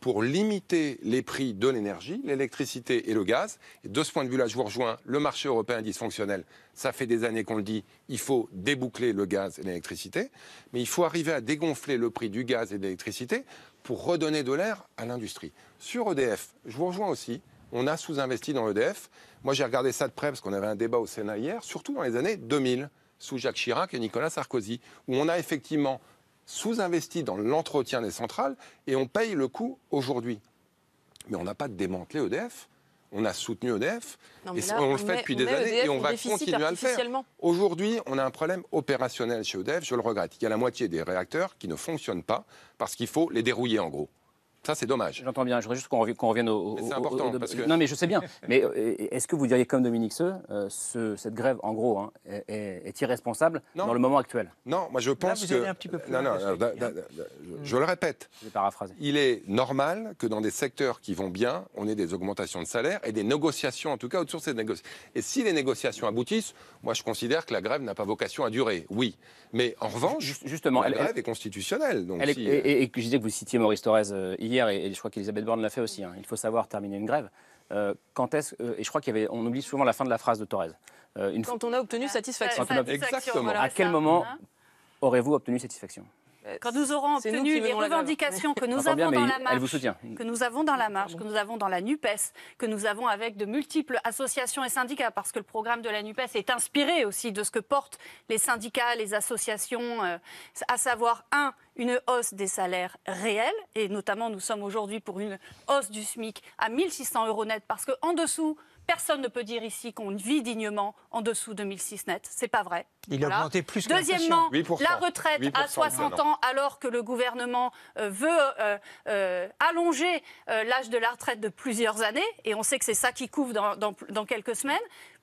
pour limiter les prix de l'énergie, l'électricité et le gaz. Et de ce point de vue-là, je vous rejoins, le marché européen est dysfonctionnel, ça fait des années qu'on le dit, il faut déboucler le gaz et l'électricité, mais il faut arriver à dégonfler le prix du gaz et de l'électricité pour redonner de l'air à l'industrie. Sur EDF, je vous rejoins aussi, on a sous-investi dans l'EDF. Moi, j'ai regardé ça de près parce qu'on avait un débat au Sénat hier, surtout dans les années 2000, sous Jacques Chirac et Nicolas Sarkozy, où on a effectivement sous-investi dans l'entretien des centrales et on paye le coût aujourd'hui. Mais on n'a pas démantelé EDF. On a soutenu EDF et on, le fait depuis des années e et on va continuer à le faire. Aujourd'hui, on a un problème opérationnel chez EDF, je le regrette. Il y a la moitié des réacteurs qui ne fonctionnent pas parce qu'il faut les dérouiller en gros. Ça, c'est dommage. J'entends bien. Je voudrais juste qu'on revienne, au. c'est important. parce que... Non, mais
je sais bien. mais euh, est-ce que vous diriez, comme Dominique Seux, euh, cette grève, en gros, hein,
est,
irresponsable dans le moment actuel Non, moi, je pense Là, vous que. Un petit peu plus non, non, je,
le répète. Je vais paraphraser. Il est normal que dans des secteurs qui vont bien, on ait des augmentations de salaire et des négociations, en tout cas, autour de ces négociations. Et si les négociations aboutissent, moi, je considère que la grève n'a pas vocation à durer. Oui. Mais en revanche, justement, la grève est constitutionnelle. Euh, et,
et, je disais que vous citiez Maurice Thorez hier, et, je crois qu'Elisabeth Borne l'a fait aussi, hein. il faut savoir terminer une grève. Euh, quand est-ce euh, et je crois qu'il avait, on oublie souvent la fin de la phrase de Thorez. Euh, ah, quand
on a obtenu satisfaction.
Exactement. à quel moment aurez-vous obtenu satisfaction
euh,
Quand nous aurons obtenu les
revendications que nous, avons dans la marche, que nous avons dans la marche, que nous avons dans la NUPES, que nous avons avec de multiples associations et syndicats, parce que le programme de la NUPES est inspiré aussi de ce que portent les syndicats, les associations, euh, à savoir, un, une hausse des salaires réels, et notamment nous sommes aujourd'hui pour une hausse du SMIC à 1600 euros net, parce qu'en dessous, personne ne peut dire ici qu'on vit dignement en dessous de 1006 net. C'est pas vrai.
Il a augmenté plus que Deuxièmement, la retraite à 60 ans,
alors que le gouvernement euh, veut euh, euh, allonger l'âge de la retraite de plusieurs années, et on sait que c'est ça qui couvre dans quelques semaines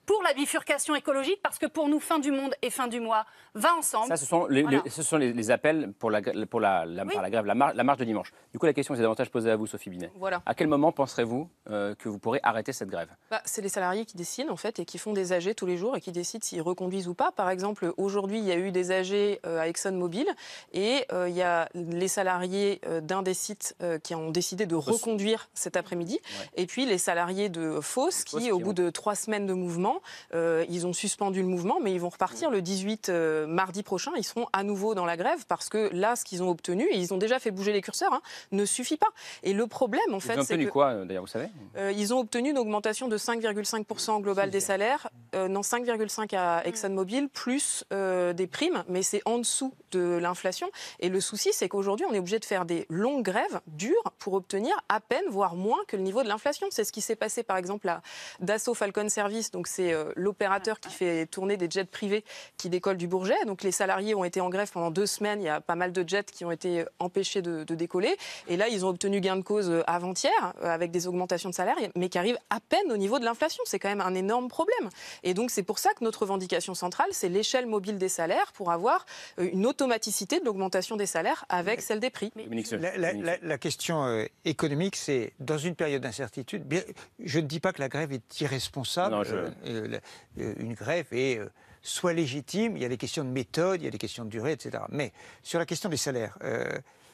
pour la bifurcation écologique, parce que pour nous, fin du monde et fin du mois va ensemble. Ça, ce sont les, ce sont
les, appels pour la, pour la, grève, la, la, marche de dimanche. Du coup, la question s'est davantage posée à vous, Sophie Binet. Voilà. À quel moment penserez-vous euh, que vous pourrez arrêter cette grève
bah, C'est les salariés qui décident, en fait, et qui font des AG tous les jours et qui décident s'ils reconduisent ou pas. Par exemple, aujourd'hui, il y a eu des AG à euh, à ExxonMobil et euh, il y a les salariés d'un des sites qui ont décidé de reconduire cet après-midi. Et puis les salariés de FOSS qui, au bout de trois semaines de mouvement, euh, ils ont suspendu le mouvement, mais ils vont repartir le 18 euh, mardi prochain. Ils seront à nouveau dans la grève parce que là, ce qu'ils ont obtenu, et ils ont déjà fait bouger les curseurs, hein, ne suffit pas. Et le problème, en fait, c'est. Ils ont obtenu quoi,
euh, d'ailleurs, vous savez
Ils ont obtenu une augmentation de 5,5% global des salaires, non, 5,5% à ExxonMobil, plus des primes, mais c'est en dessous de l'inflation. Et le souci, c'est qu'aujourd'hui, on est obligé de faire des longues grèves dures pour obtenir à peine, voire moins que le niveau de l'inflation. C'est ce qui s'est passé, par exemple, à Dassault Falcon Service, donc c'est euh, l'opérateur qui fait tourner des jets privés qui décollent du Bourget. Donc les salariés ont été en grève pendant deux semaines. Il y a pas mal de jets qui ont été euh, empêchés de, décoller. Et là, ils ont obtenu gain de cause euh, avant-hier avec des augmentations de salaire, mais qui arrivent à peine au niveau de l'inflation. C'est quand même un énorme problème. Et donc c'est pour ça que notre revendication centrale, c'est l'échelle mobile des salaires pour avoir une automaticité de l'augmentation des salaires avec celle des prix.
La, la, question économique, c'est dans une période d'incertitude. Je ne dis pas que la grève est irresponsable. Non, euh, euh, une grève est euh, soit légitime, il y a des questions de méthode, il y a des questions de durée, etc. Mais sur la question des salaires,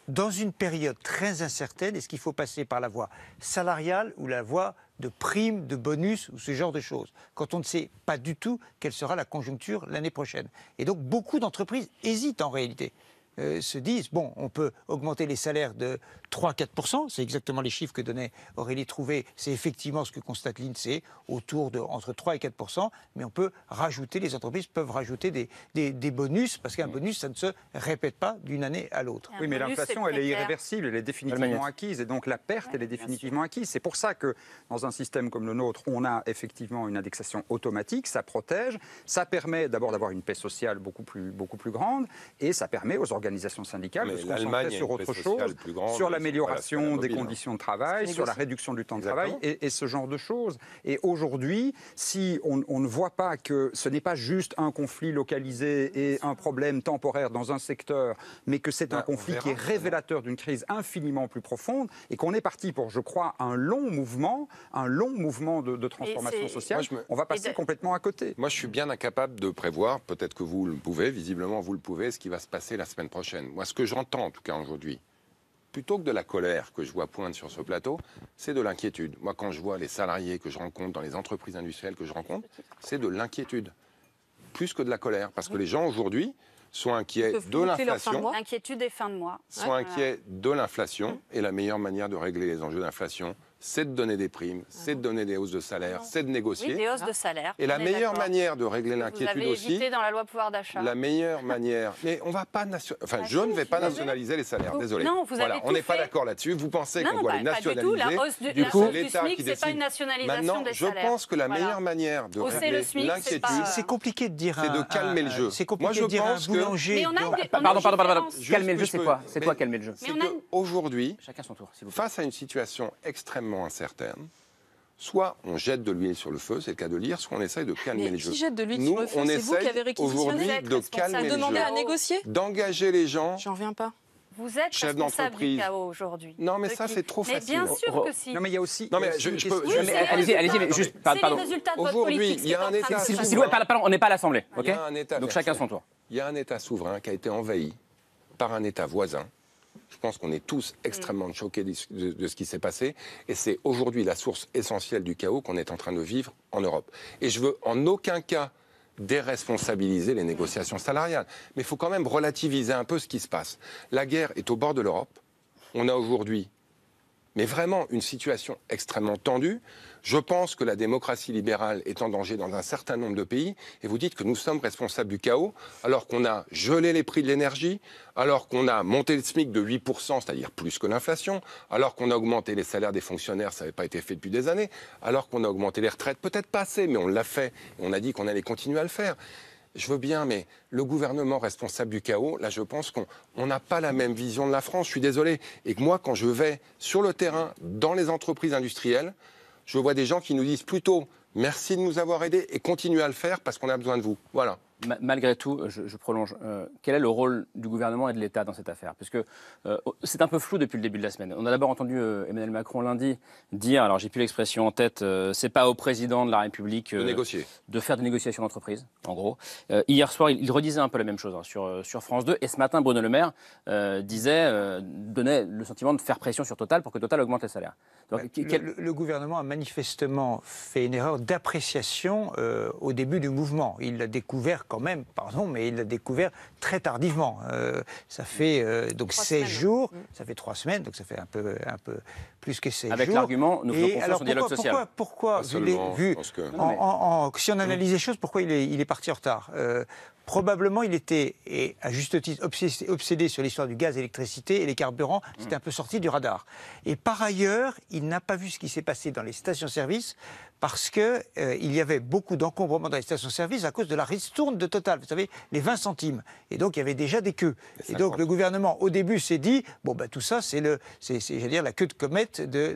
dans une période très incertaine, est-ce qu'il faut passer par la voie salariale ou la voie de primes, de bonus ou ce genre de choses, quand on ne sait pas du tout quelle sera la conjoncture l'année prochaine Et donc beaucoup d'entreprises hésitent en réalité. se disent, bon, on peut augmenter les salaires de 3-4%, c'est exactement les chiffres que donnait Aurélie Trouvé, c'est effectivement ce que constate l'INSEE, autour de entre 3 et 4%, mais on peut rajouter, les entreprises peuvent rajouter des, des, des bonus, parce qu'un bonus, ça ne se répète pas d'une année à l'autre. Oui, mais l'inflation, elle est irréversible,
elle est définitivement acquise, et donc la perte, elle est définitivement acquise. C'est pour ça que dans un système comme le nôtre, on a effectivement une indexation automatique, ça protège, ça permet d'abord d'avoir une paix sociale beaucoup plus, beaucoup plus grande, et ça permet aux organisations syndicales de se concentrer sur autre chose, sur l'amélioration des hein. conditions de travail, sur la réduction du temps de travail et, ce genre de choses. Et aujourd'hui, si on, ne voit pas que ce n'est pas juste un conflit localisé et un problème temporaire dans un secteur, mais que c'est un bah, conflit qui est révélateur d'une crise infiniment plus profonde et qu'on est parti pour, je crois, un long mouvement, un long mouvement de, transformation sociale, on va passer
complètement à côté. Moi, je suis bien incapable de prévoir, peut-être que vous le pouvez, visiblement vous le pouvez, ce qui va se passer la semaine prochaine. Moi, ce que j'entends, en tout cas aujourd'hui, plutôt que de la colère que je vois pointe sur ce plateau, c'est de l'inquiétude. Moi, quand je vois les salariés que je rencontre dans les entreprises industrielles que je rencontre, c'est de l'inquiétude, plus que de la colère, parce que les gens aujourd'hui sont inquiets de l'inflation.
Inquiétude et fin de mois. Sont inquiets
de l'inflation, et la meilleure manière de régler les enjeux d'inflation, c'est de donner des primes, ah c'est de donner des hausses de salaire, ah c'est de négocier. hausses
de salaire. Et la meilleure
manière de régler l'inquiétude aussi.
dans la loi pouvoir d'achat. La
meilleure manière. Mais on va pas nation... enfin, ah je ne vais pas nationaliser les salaires. Oh, désolé. Non, vous voilà, on n'est pas d'accord là-dessus. Vous pensez qu'on doit les nationaliser du, coup, l'État qui décide. Maintenant, je pense que la meilleure manière de régler l'inquiétude, c'est compliqué de dire. C'est de calmer le jeu. C'est je de dire un boulanger. Pardon, pardon, pardon. Calmer le jeu, c'est quoi C'est quoi calmer le jeu C'est qu'aujourd'hui, face à une situation extrêmement incertaines. Soit on jette de l'huile sur le feu, c'est le cas de lire, soit on essaye de calmer les gens. jeux. jette de l'huile sur le feu C'est vous qui avez réquisitionné de calmer les demandé à négocier D'engager les gens.
J'en viens pas. Vous êtes chef d'entreprise
aujourd'hui. Non, mais ça, c'est trop facile. Mais bien sûr que si. Non, mais il y a aussi. Non, mais allez-y, allez-y, mais juste. Pardon. Aujourd'hui, il y a un État. Si, si,
pardon, on n'est pas à l'Assemblée. OK Donc chacun
son tour. Il y a un État souverain qui a été envahi par un État voisin je pense qu'on est tous extrêmement mm. choqués de, ce qui s'est passé. Et c'est aujourd'hui la source essentielle du chaos qu'on est en train de vivre en Europe. Et je veux en aucun cas déresponsabiliser les négociations salariales. Mais il faut quand même relativiser un peu ce qui se passe. La guerre est au bord de l'Europe. On a aujourd'hui mais vraiment une situation extrêmement tendue. Je pense que la démocratie libérale est en danger dans un certain nombre de pays, et vous dites que nous sommes responsables du chaos, alors qu'on a gelé les prix de l'énergie, alors qu'on a monté le SMIC de 8%, c'est-à-dire plus que l'inflation, alors qu'on a augmenté les salaires des fonctionnaires, ça n'avait pas été fait depuis des années, alors qu'on a augmenté les retraites, peut-être pas assez, mais on l'a fait, on a dit qu'on allait continuer à le faire je veux bien, mais le gouvernement responsable du chaos, là, je pense qu'on n'a pas la même vision de la France, je suis désolé. Et que moi, quand je vais sur le terrain, dans les entreprises industrielles, je vois des gens qui nous disent plutôt merci de nous avoir aidés et continuez à le faire parce qu'on a besoin de vous. Voilà malgré tout,
euh, je, prolonge, euh, quel est le rôle du gouvernement et de l'État dans cette affaire Puisque euh, oh, c'est un peu flou depuis le début de la semaine. On a d'abord entendu Emmanuel Macron lundi dire, alors j'ai plus l'expression en tête, c'est pas au président de la République de, négocier. de faire des négociations d'entreprise, en gros. hier soir, il, redisait un peu la même chose hein, sur, France 2. Et ce matin, Bruno Le Maire disait, donnait le sentiment de faire pression sur Total pour que Total augmente les salaires.
Donc, le, gouvernement a manifestement fait une erreur d'appréciation au début du mouvement. Il l'a découvert quand même, pardon, mais il l'a découvert très tardivement. Euh, ça fait euh, donc 16 jours, mm. ça fait 3 semaines, donc ça fait un peu, un peu plus que 16 jours. Avec l'argument, nous faisons confiance au dialogue social. Pourquoi, pourquoi vu, vu si on analyse les choses, pourquoi il est, il est parti en retard euh, Probablement, il était, et à juste titre, obsédé, sur l'histoire du gaz, l'électricité et les carburants. Mm. C'était un peu sorti du radar. Et par ailleurs, il n'a pas vu ce qui s'est passé dans les stations-service parce qu'il euh, y avait beaucoup d'encombrement dans les stations-service à cause de la ristourne de Total, vous savez, les 20 centimes. Et donc, il y avait déjà des queues. Et donc, le gouvernement, au début, s'est dit, bon, ben, tout ça, c'est c'est, dire, la queue de comète mmh. euh,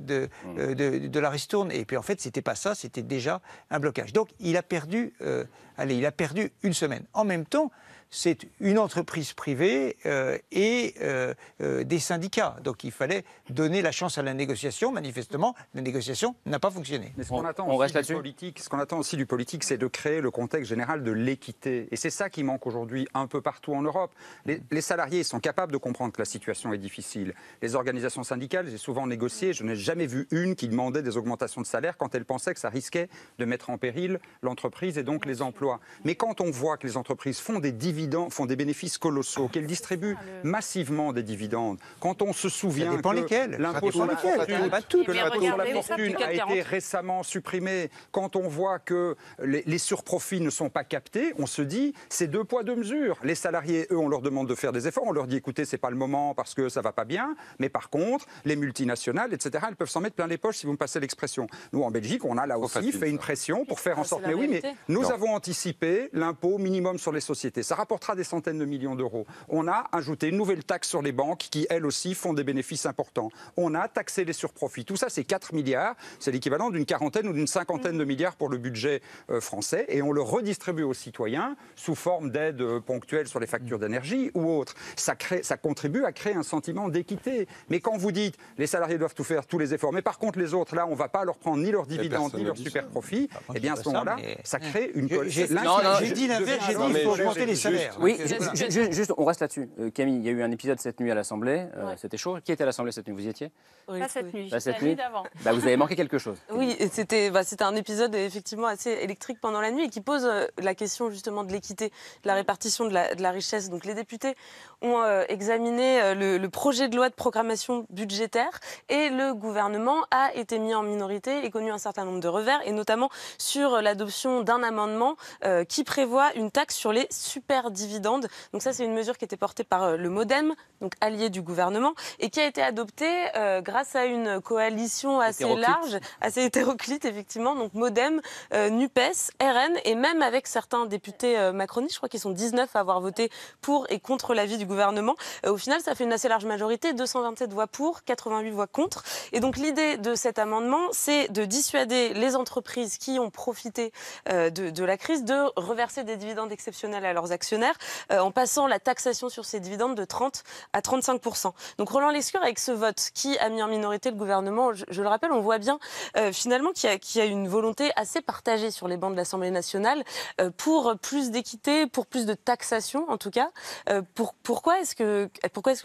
de, de, la ristourne. Et puis, en fait, ce n'était pas ça, c'était déjà un blocage. Donc, il a perdu, euh, allez, il a perdu une semaine. En même temps, c'est une entreprise privée euh, et euh, euh, des syndicats. Donc il fallait donner la chance à la négociation. Manifestement, la négociation n'a pas fonctionné. Mais ce qu'on attend,
aussi du politique, c'est de créer le contexte général de l'équité. Et c'est ça qui manque aujourd'hui un peu partout en Europe. Les, salariés sont capables de comprendre que la situation est difficile. Les organisations syndicales, j'ai souvent négocié, je n'ai jamais vu une qui demandait des augmentations de salaire quand elle pensait que ça risquait de mettre en péril l'entreprise et donc les emplois. Mais quand on voit que les entreprises font des divisions, font des bénéfices colossaux, ah, qu'elles distribuent massivement des dividendes. Quand on se souvient de que l'impôt sur la fortune, eh la a été récemment supprimé, quand on voit que les, surprofits ne sont pas captés, on se dit c'est deux poids deux mesures. Les salariés, eux, on leur demande de faire des efforts, on leur dit écoutez, c'est pas le moment parce que ça va pas bien, mais par contre, les multinationales, etc., elles peuvent s'en mettre plein les poches si vous me passez l'expression. Nous, en Belgique, on a là aussi fait une pression pour faire en sorte. Mais oui, mais nous avons anticipé l'impôt minimum sur les sociétés. Ça rapportera des centaines de millions d'euros. On a ajouté une nouvelle taxe sur les banques qui, elles aussi, font des bénéfices importants. On a taxé les surprofits. Tout ça, c'est 4 milliards. C'est l'équivalent d'une quarantaine ou d'une cinquantaine de mm. milliards pour le budget euh, français. Et on le redistribue aux citoyens sous forme d'aide euh, ponctuelle sur les factures d'énergie ou autre. Ça, ça contribue à créer un sentiment d'équité. Mais quand vous dites les salariés doivent tout faire, tous les efforts, mais par contre les autres, là, on ne va pas leur prendre ni leurs dividendes, ni leurs super eh bien à ce moment-là, ça crée une... Mm. J'ai dit l'inverse, j'ai dit faut augmenter les oui,
juste, on reste là-dessus. Euh, Camille, il y a eu un épisode cette nuit à l'Assemblée. Euh, c'était chaud. Qui était à l'Assemblée cette nuit Vous y étiez
Pas cette nuit. Pas cette nuit. d'avant. Bah, vous avez manqué quelque chose. Oui, bah, c'était un épisode euh, effectivement assez électrique pendant la nuit et qui pose la question justement de l'équité, de la répartition de la, richesse. Donc les députés ont examiné le, le, projet de loi de programmation budgétaire et le gouvernement a été mis en minorité et connu un certain nombre de revers et notamment sur l'adoption d'un amendement qui prévoit une taxe sur les super dividendes. Donc ça, c'est une mesure qui était portée par euh, le MoDem, donc allié du gouvernement, et qui a été adoptée euh, grâce à une coalition assez large, assez hétéroclite, effectivement. Donc MoDem, euh, NUPES, RN, et même avec certains députés Macronis, macronistes, je crois qu'ils sont 19 à avoir voté pour et contre l'avis du gouvernement. au final, ça fait une assez large majorité, 227 voix pour, 88 voix contre. Et donc l'idée de cet amendement, c'est de dissuader les entreprises qui ont profité de, de la crise de reverser des dividendes exceptionnels à leurs actionnaires euh, en passant la taxation sur ces dividendes de 30 à 35 Donc Roland Lescure, avec ce vote qui a mis en minorité le gouvernement, je, le rappelle, on voit bien euh, finalement qu'il y, a une volonté assez partagée sur les bancs de l'Assemblée nationale euh, pour plus d'équité, pour plus de taxation en tout cas. pourquoi est-ce que,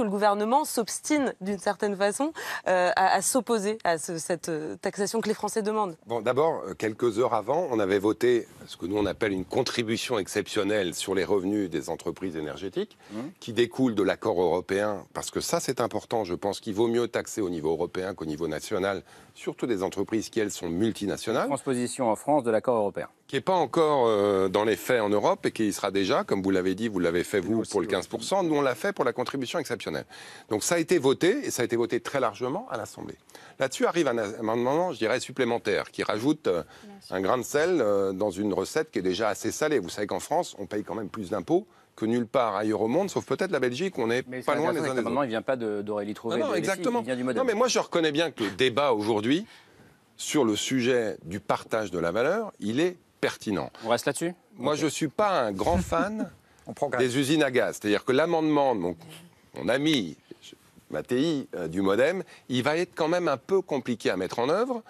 le gouvernement s'obstine d'une certaine façon à, s'opposer à cette taxation que les Français demandent
Bon, d'abord, quelques heures avant, on avait voté ce que nous on appelle une contribution exceptionnelle sur les revenus des entreprises énergétiques, mmh. qui découlent de l'accord européen, parce que ça c'est important, je pense qu'il vaut mieux taxer au niveau européen qu'au niveau national, surtout des entreprises qui elles sont multinationales. Transposition
en France de l'accord européen.
Qui n'est pas encore euh, dans les faits en Europe et qui sera déjà, comme vous l'avez dit, vous l'avez fait vous pour le 15%, nous on l'a fait pour la contribution exceptionnelle. Donc ça a été voté, et ça a été voté très largement à l'Assemblée. Là-dessus arrive un amendement, je dirais, supplémentaire, qui rajoute euh, un grain de sel euh, dans une recette qui est déjà assez salée. Vous savez qu'en France, on paye quand même plus d'impôts que nulle part ailleurs au monde, sauf peut-être la Belgique, où on n'est pas loin des uns il ne vient pas d'Aurélie Trouvé. Non, exactement. Non, mais moi, je reconnais bien que le débat aujourd'hui sur le sujet du partage de la valeur, il est pertinent. On reste là-dessus Moi, je ne suis pas un grand fan des usines à gaz. C'est-à-dire que l'amendement de mon ami la TI euh, du modem, il va être quand même un peu compliqué à mettre en œuvre,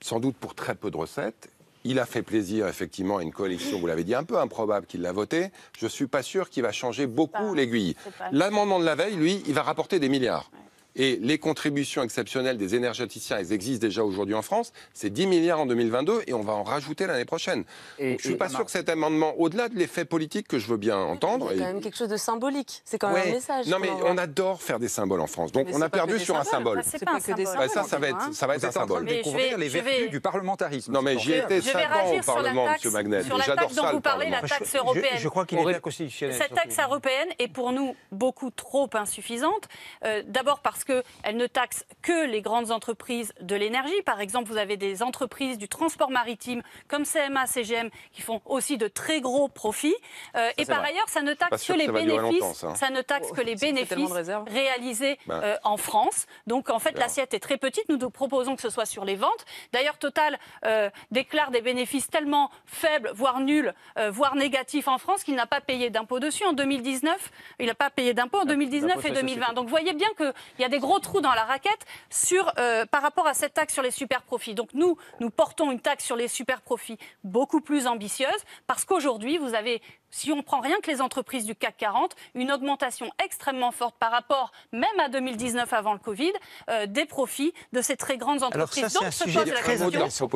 sans doute pour très peu de recettes. Il a fait plaisir effectivement à une coalition, vous l'avez dit, un peu improbable qu'il l'a voté. Je ne suis pas sûr qu'il va changer beaucoup l'aiguille. L'amendement de la veille, lui, il va rapporter des milliards. Et les contributions exceptionnelles des énergéticiens, elles existent déjà aujourd'hui en France. C'est 10 milliards en 2022 et on va en rajouter l'année prochaine. je ne suis pas sûr que cet amendement, au-delà de l'effet politique que je veux bien entendre. C'est quand
même quelque chose de symbolique. C'est quand même un message. Non, mais on
adore faire des symboles en France. Donc on a perdu sur un symbole. C'est pas, que des ça, ça va être, un symbole. découvrir les vertus du parlementarisme. Non,
mais
j'y étais 5 ans au Parlement, M. Magnet. J'adore ça. vous parlez, la taxe européenne. Je crois qu'il est constitutionnel. Cette taxe
européenne est pour nous beaucoup trop insuffisante. Euh, d'abord parce qu'elle ne taxe que les grandes entreprises de l'énergie. Par exemple, vous avez des entreprises du transport maritime comme CMA, CGM qui font aussi de très gros profits. Euh, et par ailleurs, hein. ça ne taxe que, oh, les bénéfices, ça, ne taxe que les bénéfices réalisés ben. euh, en France. Donc en fait, l'assiette est très petite. Nous, nous proposons que ce soit sur les ventes. D'ailleurs, Total euh, déclare des bénéfices tellement faibles, voire nuls, voire négatifs en France qu'il n'a pas payé d'impôt dessus en 2019. Il n'a pas payé d'impôt en 2019 et 2020. Donc vous voyez bien qu'il y a des gros trous dans la raquette sur, euh, par rapport à cette taxe sur les super profits. Donc nous, nous portons une taxe sur les super profits beaucoup plus ambitieuse parce qu'aujourd'hui, vous avez si on prend rien que les entreprises du CAC 40, une augmentation extrêmement forte par rapport, même à 2019 avant le Covid, euh, des profits de ces très grandes entreprises. Alors Donc se la question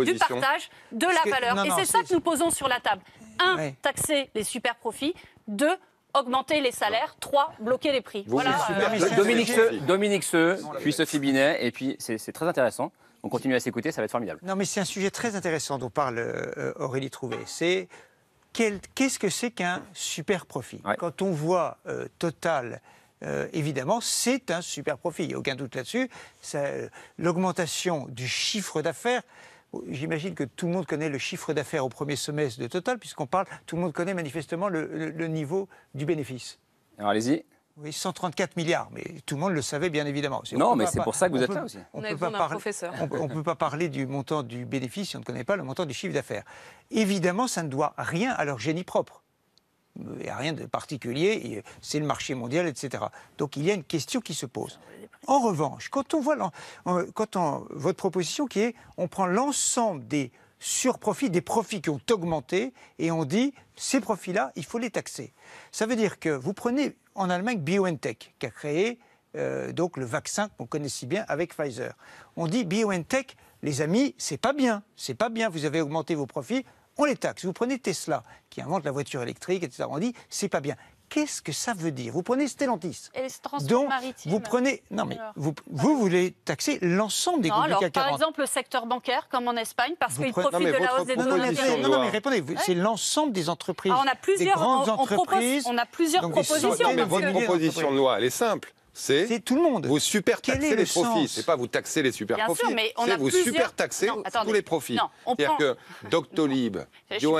du partage de la valeur. Et c'est ça que nous posons sur la table. Un, taxer les super profits. Deux, augmenter les salaires. Trois, Bloquer les prix. voilà.
Dominique Seux, puis Sophie Binet, et puis c'est très intéressant. On continue à s'écouter, ça va être formidable.
Non, mais c'est un sujet très intéressant dont parle euh, Aurélie Trouvé. C'est qu'est-ce que c'est qu'un super profit Quand on voit euh, Total, euh, évidemment, c'est un super profit, il n'y a aucun doute là-dessus. L'augmentation du chiffre d'affaires J'imagine que tout le monde connaît le chiffre d'affaires au premier semestre de Total, puisqu'on parle, tout le monde connaît manifestement le, niveau du bénéfice. Alors allez-y. Oui, 134 milliards, mais tout le monde le savait bien évidemment. Non, mais c'est pour ça que vous êtes là aussi. On, pas on, ne peut pas parler du montant du bénéfice si on ne connaît pas le montant du chiffre d'affaires. Évidemment, ça ne doit rien à leur génie propre il n'y a rien de particulier, c'est le marché mondial, etc. Donc il y a une question qui se pose. En revanche, quand on voit euh, votre proposition qui est on prend l'ensemble des surprofits, des profits qui ont augmenté, et on dit ces profits-là, il faut les taxer. Ça veut dire que vous prenez en Allemagne BioNTech, qui a créé euh, donc le vaccin qu'on connaît si bien avec Pfizer. On dit BioNTech, les amis, c'est pas bien, c'est pas bien, vous avez augmenté vos profits, on les taxe. Vous prenez Tesla, qui invente la voiture électrique, etc. On dit, c'est pas bien. Qu'est-ce que ça veut dire Vous prenez Stellantis.
Et les donc, vous prenez. Non, mais vous,
voulez taxer l'ensemble des groupes Par
exemple, le secteur bancaire, comme en Espagne, parce qu'ils profitent de
la hausse des non, non, non, mais répondez, c'est l'ensemble des entreprises. Ah, on a plusieurs, des grandes entreprises. on a plusieurs propositions. Mais votre proposition de
loi, elle est simple c'est tout le monde. Vous supertaxez les profits. C'est pas vous taxez les super Bien profits. Sûr, mais on a vous plusieurs... super taxez non, tous les profits. C'est-à-dire que Doctolib, quand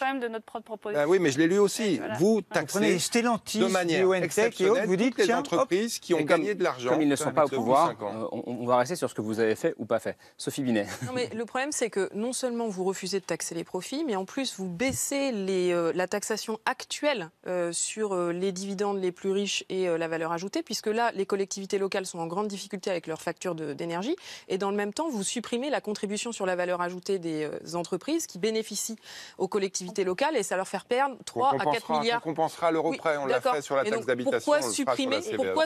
même de notre propre proposition. Ah oui, mais je l'ai lu
aussi. Vous taxez vous Stellantis, de manière et Vous dites les entreprises qui ont gagné de l'argent. Comme ils ne sont pas au pouvoir,
euh, on, va rester sur ce que vous avez fait ou pas fait. Sophie Binet.
Non, mais le problème, c'est que non seulement vous refusez de taxer les profits, mais en plus vous baissez les, euh, la taxation actuelle euh, sur les dividendes les plus riches et la valeur ajoutée, puisque là, les collectivités locales sont en grande difficulté avec leurs factures d'énergie. Et dans le même temps, vous supprimez la contribution sur la valeur ajoutée des euh, entreprises qui bénéficient aux collectivités locales et ça leur fait perdre 3 à 4 milliards. On compensera l'euro on l'a fait sur la taxe d'habitation. E. Pourquoi,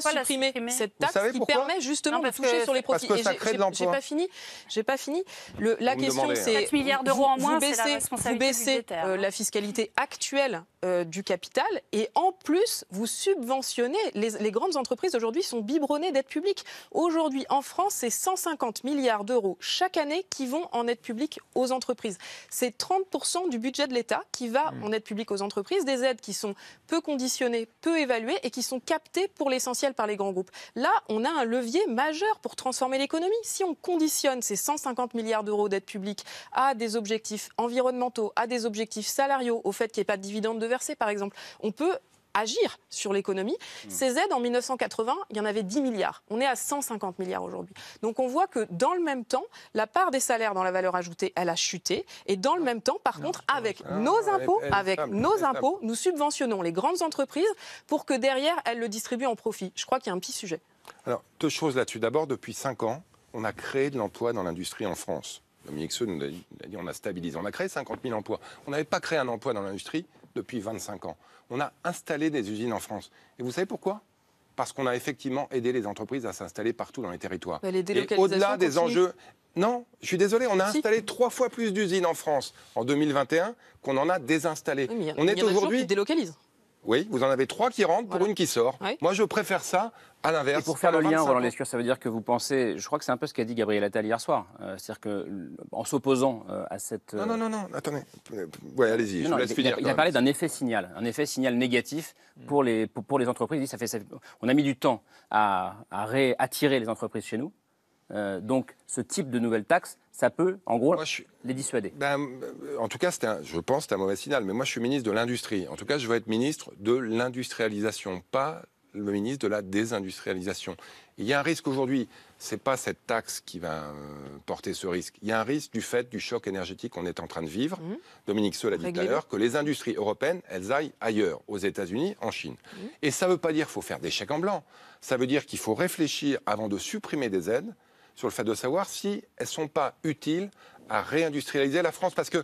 supprimer, cette taxe qui permet justement de toucher sur les profits parce J'ai pas fini. J'ai pas fini. la question, c'est milliards d'euros en moins. Vous baissez, euh, hein. la, fiscalité actuelle euh, du capital et en plus vous subventionnez les, les grandes entreprises aujourd'hui sont biberonnés d'aide publique. Aujourd'hui, en France, c'est 150 milliards d'euros chaque année qui vont en aide publique aux entreprises. C'est 30% du budget de l'État qui va hmm. en aide publique aux entreprises, des aides qui sont peu conditionnées, peu évaluées et qui sont captées pour l'essentiel par les grands groupes. Là, on a un levier majeur pour transformer l'économie. Si on conditionne ces 150 milliards d'euros d'aide publique à des objectifs environnementaux, à des objectifs salariaux, au fait qu'il n'y ait pas de dividendes de verser, par exemple, on peut agir sur l'économie. Hmm. Ces aides, en 1980, il y en avait 10 milliards. On est à 150 milliards aujourd'hui. Donc on voit que dans le même temps, la part des salaires dans la valeur ajoutée, elle a chuté. Et dans le même temps, par contre, avec ah, nos impôts, avec nos impôts, nous subventionnons les grandes entreprises pour que derrière, elles le distribuent en profit. Je crois qu'il y a un petit sujet.
Alors, deux choses là-dessus. D'abord, depuis 5 ans, on a créé de l'emploi dans l'industrie en France. Dominique Seux nous a dit, on a stabilisé, on a créé 50 000 emplois. On n'avait pas créé un emploi dans l'industrie depuis 25 ans on a installé des usines en France. Et vous savez pourquoi Parce qu'on a effectivement aidé les entreprises à s'installer partout dans les territoires. Et au-delà des enjeux. Non, je suis désolé, on a installé trois fois plus d'usines en France en 2021 qu'on en a désinstallées. on est aujourd'hui. délocalise. Oui, vous en avez trois qui rentrent pour une qui sort. Moi, je préfère ça à l'inverse. pour faire le lien, Roland Lescure, ça veut dire que
vous pensez, je crois que c'est un peu ce qu'a dit Gabriel Attal hier soir, euh, c'est-à-dire que en s'opposant euh, à cette. Non, euh, non, non,
non, attendez. Oui, allez-y, je laisse finir. Il a, parlé d'un
effet signal, un effet signal négatif pour les, pour, les entreprises. dit, ça fait, on a mis du temps à, à réattirer les entreprises
chez nous. donc, ce type de nouvelle taxe ça peut, en gros, les dissuader. Ben, euh, en tout cas, je pense que c'est un mauvais signal, mais moi je suis ministre de l'Industrie. En tout cas, je veux être ministre de l'industrialisation, pas le ministre de la désindustrialisation. Il y a un risque aujourd'hui, ce n'est pas cette taxe qui va euh, porter ce risque. Il y a un risque du fait du choc énergétique qu'on est en train de vivre. Mmh. Dominique Seul a dit tout à l'heure que les industries européennes, elles aillent ailleurs, aux États-Unis, en Chine. Mmh. Et ça ne veut pas dire qu'il faut faire des chèques en blanc. Ça veut dire qu'il faut réfléchir avant de supprimer des aides sur le fait de savoir si elles sont pas utiles à réindustrialiser la France. Parce que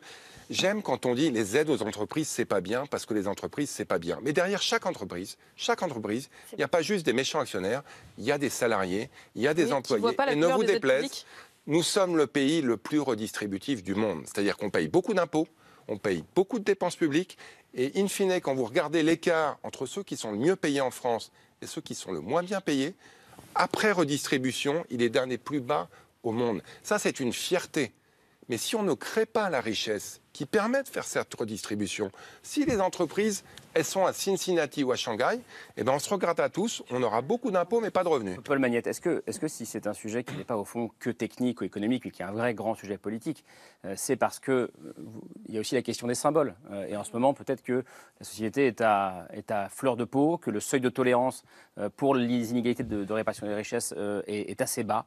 j'aime quand on dit les aides aux entreprises, c'est pas bien, parce que les entreprises, c'est pas bien. Mais derrière chaque entreprise, chaque entreprise, il n'y a pas juste des méchants actionnaires, il y a des salariés, il y a des employés. Et ne vous déplaise, nous sommes le pays le plus redistributif du monde. C'est-à-dire qu'on paye beaucoup d'impôts, on paye beaucoup de dépenses publiques, et in fine, quand vous regardez l'écart entre ceux qui sont le mieux payés en France et ceux qui sont le moins bien payés, après redistribution, il est d'un des plus bas au monde. Ça, c'est une fierté. Mais si on ne crée pas la richesse, qui permet de faire cette redistribution. Si les entreprises, elles sont à Cincinnati ou à Shanghai, eh ben on se regrette à tous, on aura beaucoup d'impôts mais pas de revenus. Paul Magnette, est-ce que, est que, si
c'est un sujet qui n'est pas au fond que technique ou économique, mais qui est un vrai grand sujet politique, euh, c'est parce qu'il euh, il y a aussi la question des symboles. Euh, et en ce moment, peut-être que la société est à, est à, fleur de peau, que le seuil de tolérance pour les inégalités de, de répartition des richesses est,
assez bas,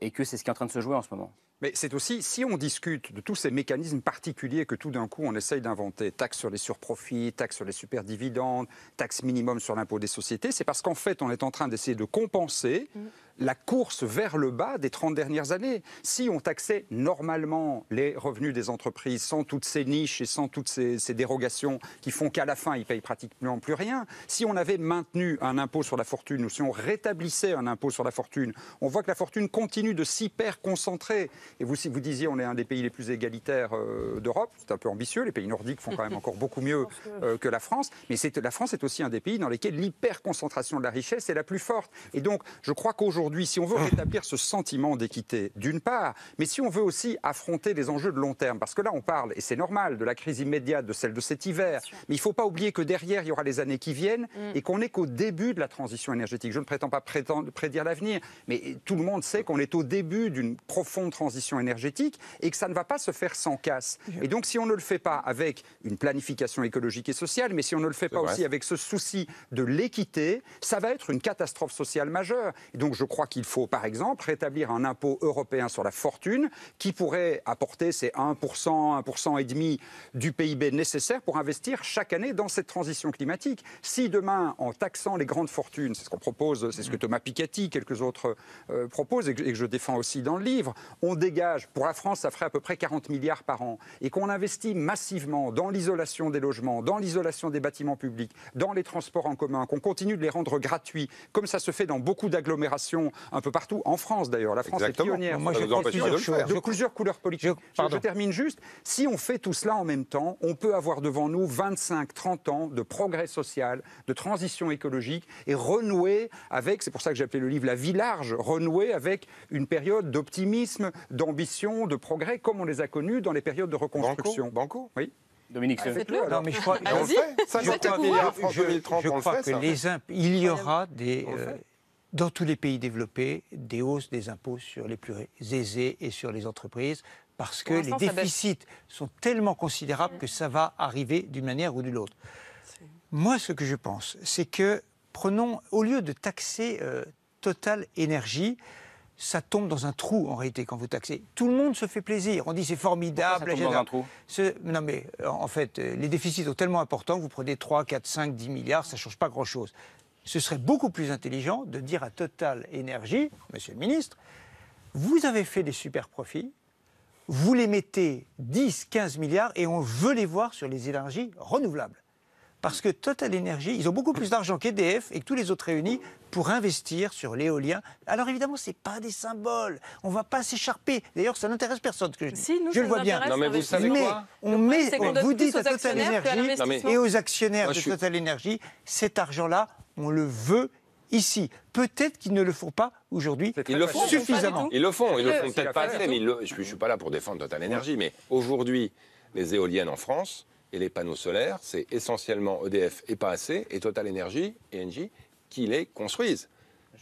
et que c'est ce qui est en train de se jouer en ce moment. Mais c'est aussi, si on discute de tous ces mécanismes particuliers que tout d'un coup on essaye d'inventer, taxe sur les surprofits, taxe sur les superdividendes, taxe minimum sur l'impôt des sociétés, c'est parce qu'en fait on est en train d'essayer de compenser mm la course vers le bas des 30 dernières années. Si on taxait normalement les revenus des entreprises sans toutes ces niches et sans toutes ces, dérogations qui font qu'à la fin, ils payent pratiquement plus rien, si on avait maintenu un impôt sur la fortune ou si on rétablissait un impôt sur la fortune, on voit que la fortune continue de s'hyper concentrer. Et vous, si vous disiez, on est un des pays les plus égalitaires euh, d'Europe, c'est un peu ambitieux, les pays nordiques font quand même encore beaucoup mieux euh, que la France, mais la France est aussi un des pays dans lesquels l'hyper concentration de la richesse est la plus forte. Et donc, je crois qu'aujourd'hui, aujourd'hui, si on veut rétablir ce sentiment d'équité, d'une part, mais si on veut aussi affronter les enjeux de long terme, parce que là, on parle, et c'est normal, de la crise immédiate, de celle de cet hiver, mais il ne faut pas oublier que derrière, il y aura les années qui viennent mm. et qu'on est qu'au début de la transition énergétique. Je ne prétends pas prétendre, prédire l'avenir, mais tout le monde sait qu'on est au début d'une profonde transition énergétique et que ça ne va pas se faire sans casse. Et donc, si on ne le fait pas avec une planification écologique et sociale, mais si on ne le fait pas aussi avec ce souci de l'équité, ça va être une catastrophe sociale majeure. Et donc, je crois qu'il faut, par exemple, rétablir un impôt européen sur la fortune qui pourrait apporter ces 1%, 1,5% et demi du PIB nécessaire pour investir chaque année dans cette transition climatique. Si demain, en taxant les grandes fortunes, c'est ce qu'on propose, c'est ce que mm. Thomas Piketty, quelques autres euh, proposent et que je défends aussi dans le livre, on dégage, pour la France, ça ferait à peu près 40 milliards par an, et qu'on investit massivement dans l'isolation des logements, dans l'isolation des bâtiments publics, dans les transports en commun, qu'on continue de les rendre gratuits, comme ça se fait dans beaucoup d'agglomérations un peu partout, en France d'ailleurs. La France est pionnière Moi, je plusieurs, De plusieurs couleurs politiques. Je, termine juste. Si on fait tout cela en même temps, on peut avoir devant nous 25-30 ans de progrès social, de transition écologique et renouer avec, c'est pour ça que j'ai appelé le livre La vie large, renouer avec une période d'optimisme, d'ambition, de progrès comme on les a connus dans les périodes de reconstruction.
Banco, Banco Oui.
Dominique ah, le Non, mais je crois, je, je,
je crois, que les uns, il y aura des dans tous les pays développés, des hausses des impôts sur les plus aisés et sur les entreprises, parce que les déficits sont tellement considérables que ça va arriver d'une manière ou d'une autre. Moi, ce que je pense, c'est que prenons, au lieu de taxer totale euh, Total Énergie, ça tombe dans un trou en réalité quand vous taxez. Tout le monde se fait plaisir. On dit c'est formidable. Ça tombe dans un trou non mais euh, en fait, euh, les déficits sont tellement importants que vous prenez 3, 4, 5, 10 milliards, ça ne change pas grand-chose ce serait beaucoup plus intelligent de dire à Total Énergie, Monsieur le Ministre, vous avez fait des super profits, vous les mettez 10, 15 milliards et on veut les voir sur les énergies renouvelables. Parce que Total Énergie, ils ont beaucoup plus d'argent qu'EDF et que tous les autres réunis pour investir sur l'éolien. Alors évidemment, ce n'est pas des symboles. On ne va pas s'écharper. D'ailleurs, ça n'intéresse personne. Que je, le vois bien. Non, mais vous savez quoi on met, vous dites à Total Energy et aux actionnaires de Total Énergie, cet argent-là, on le veut ici. Peut-être qu'ils ne le font pas aujourd'hui ils le font, suffisamment. Ils le font, ils le font peut-être pas mais
je ne suis pas là pour défendre Total Energy, mais aujourd'hui, les éoliennes en France et les panneaux solaires, c'est essentiellement EDF et pas assez, et Total Energy, ENG, qui les construisent.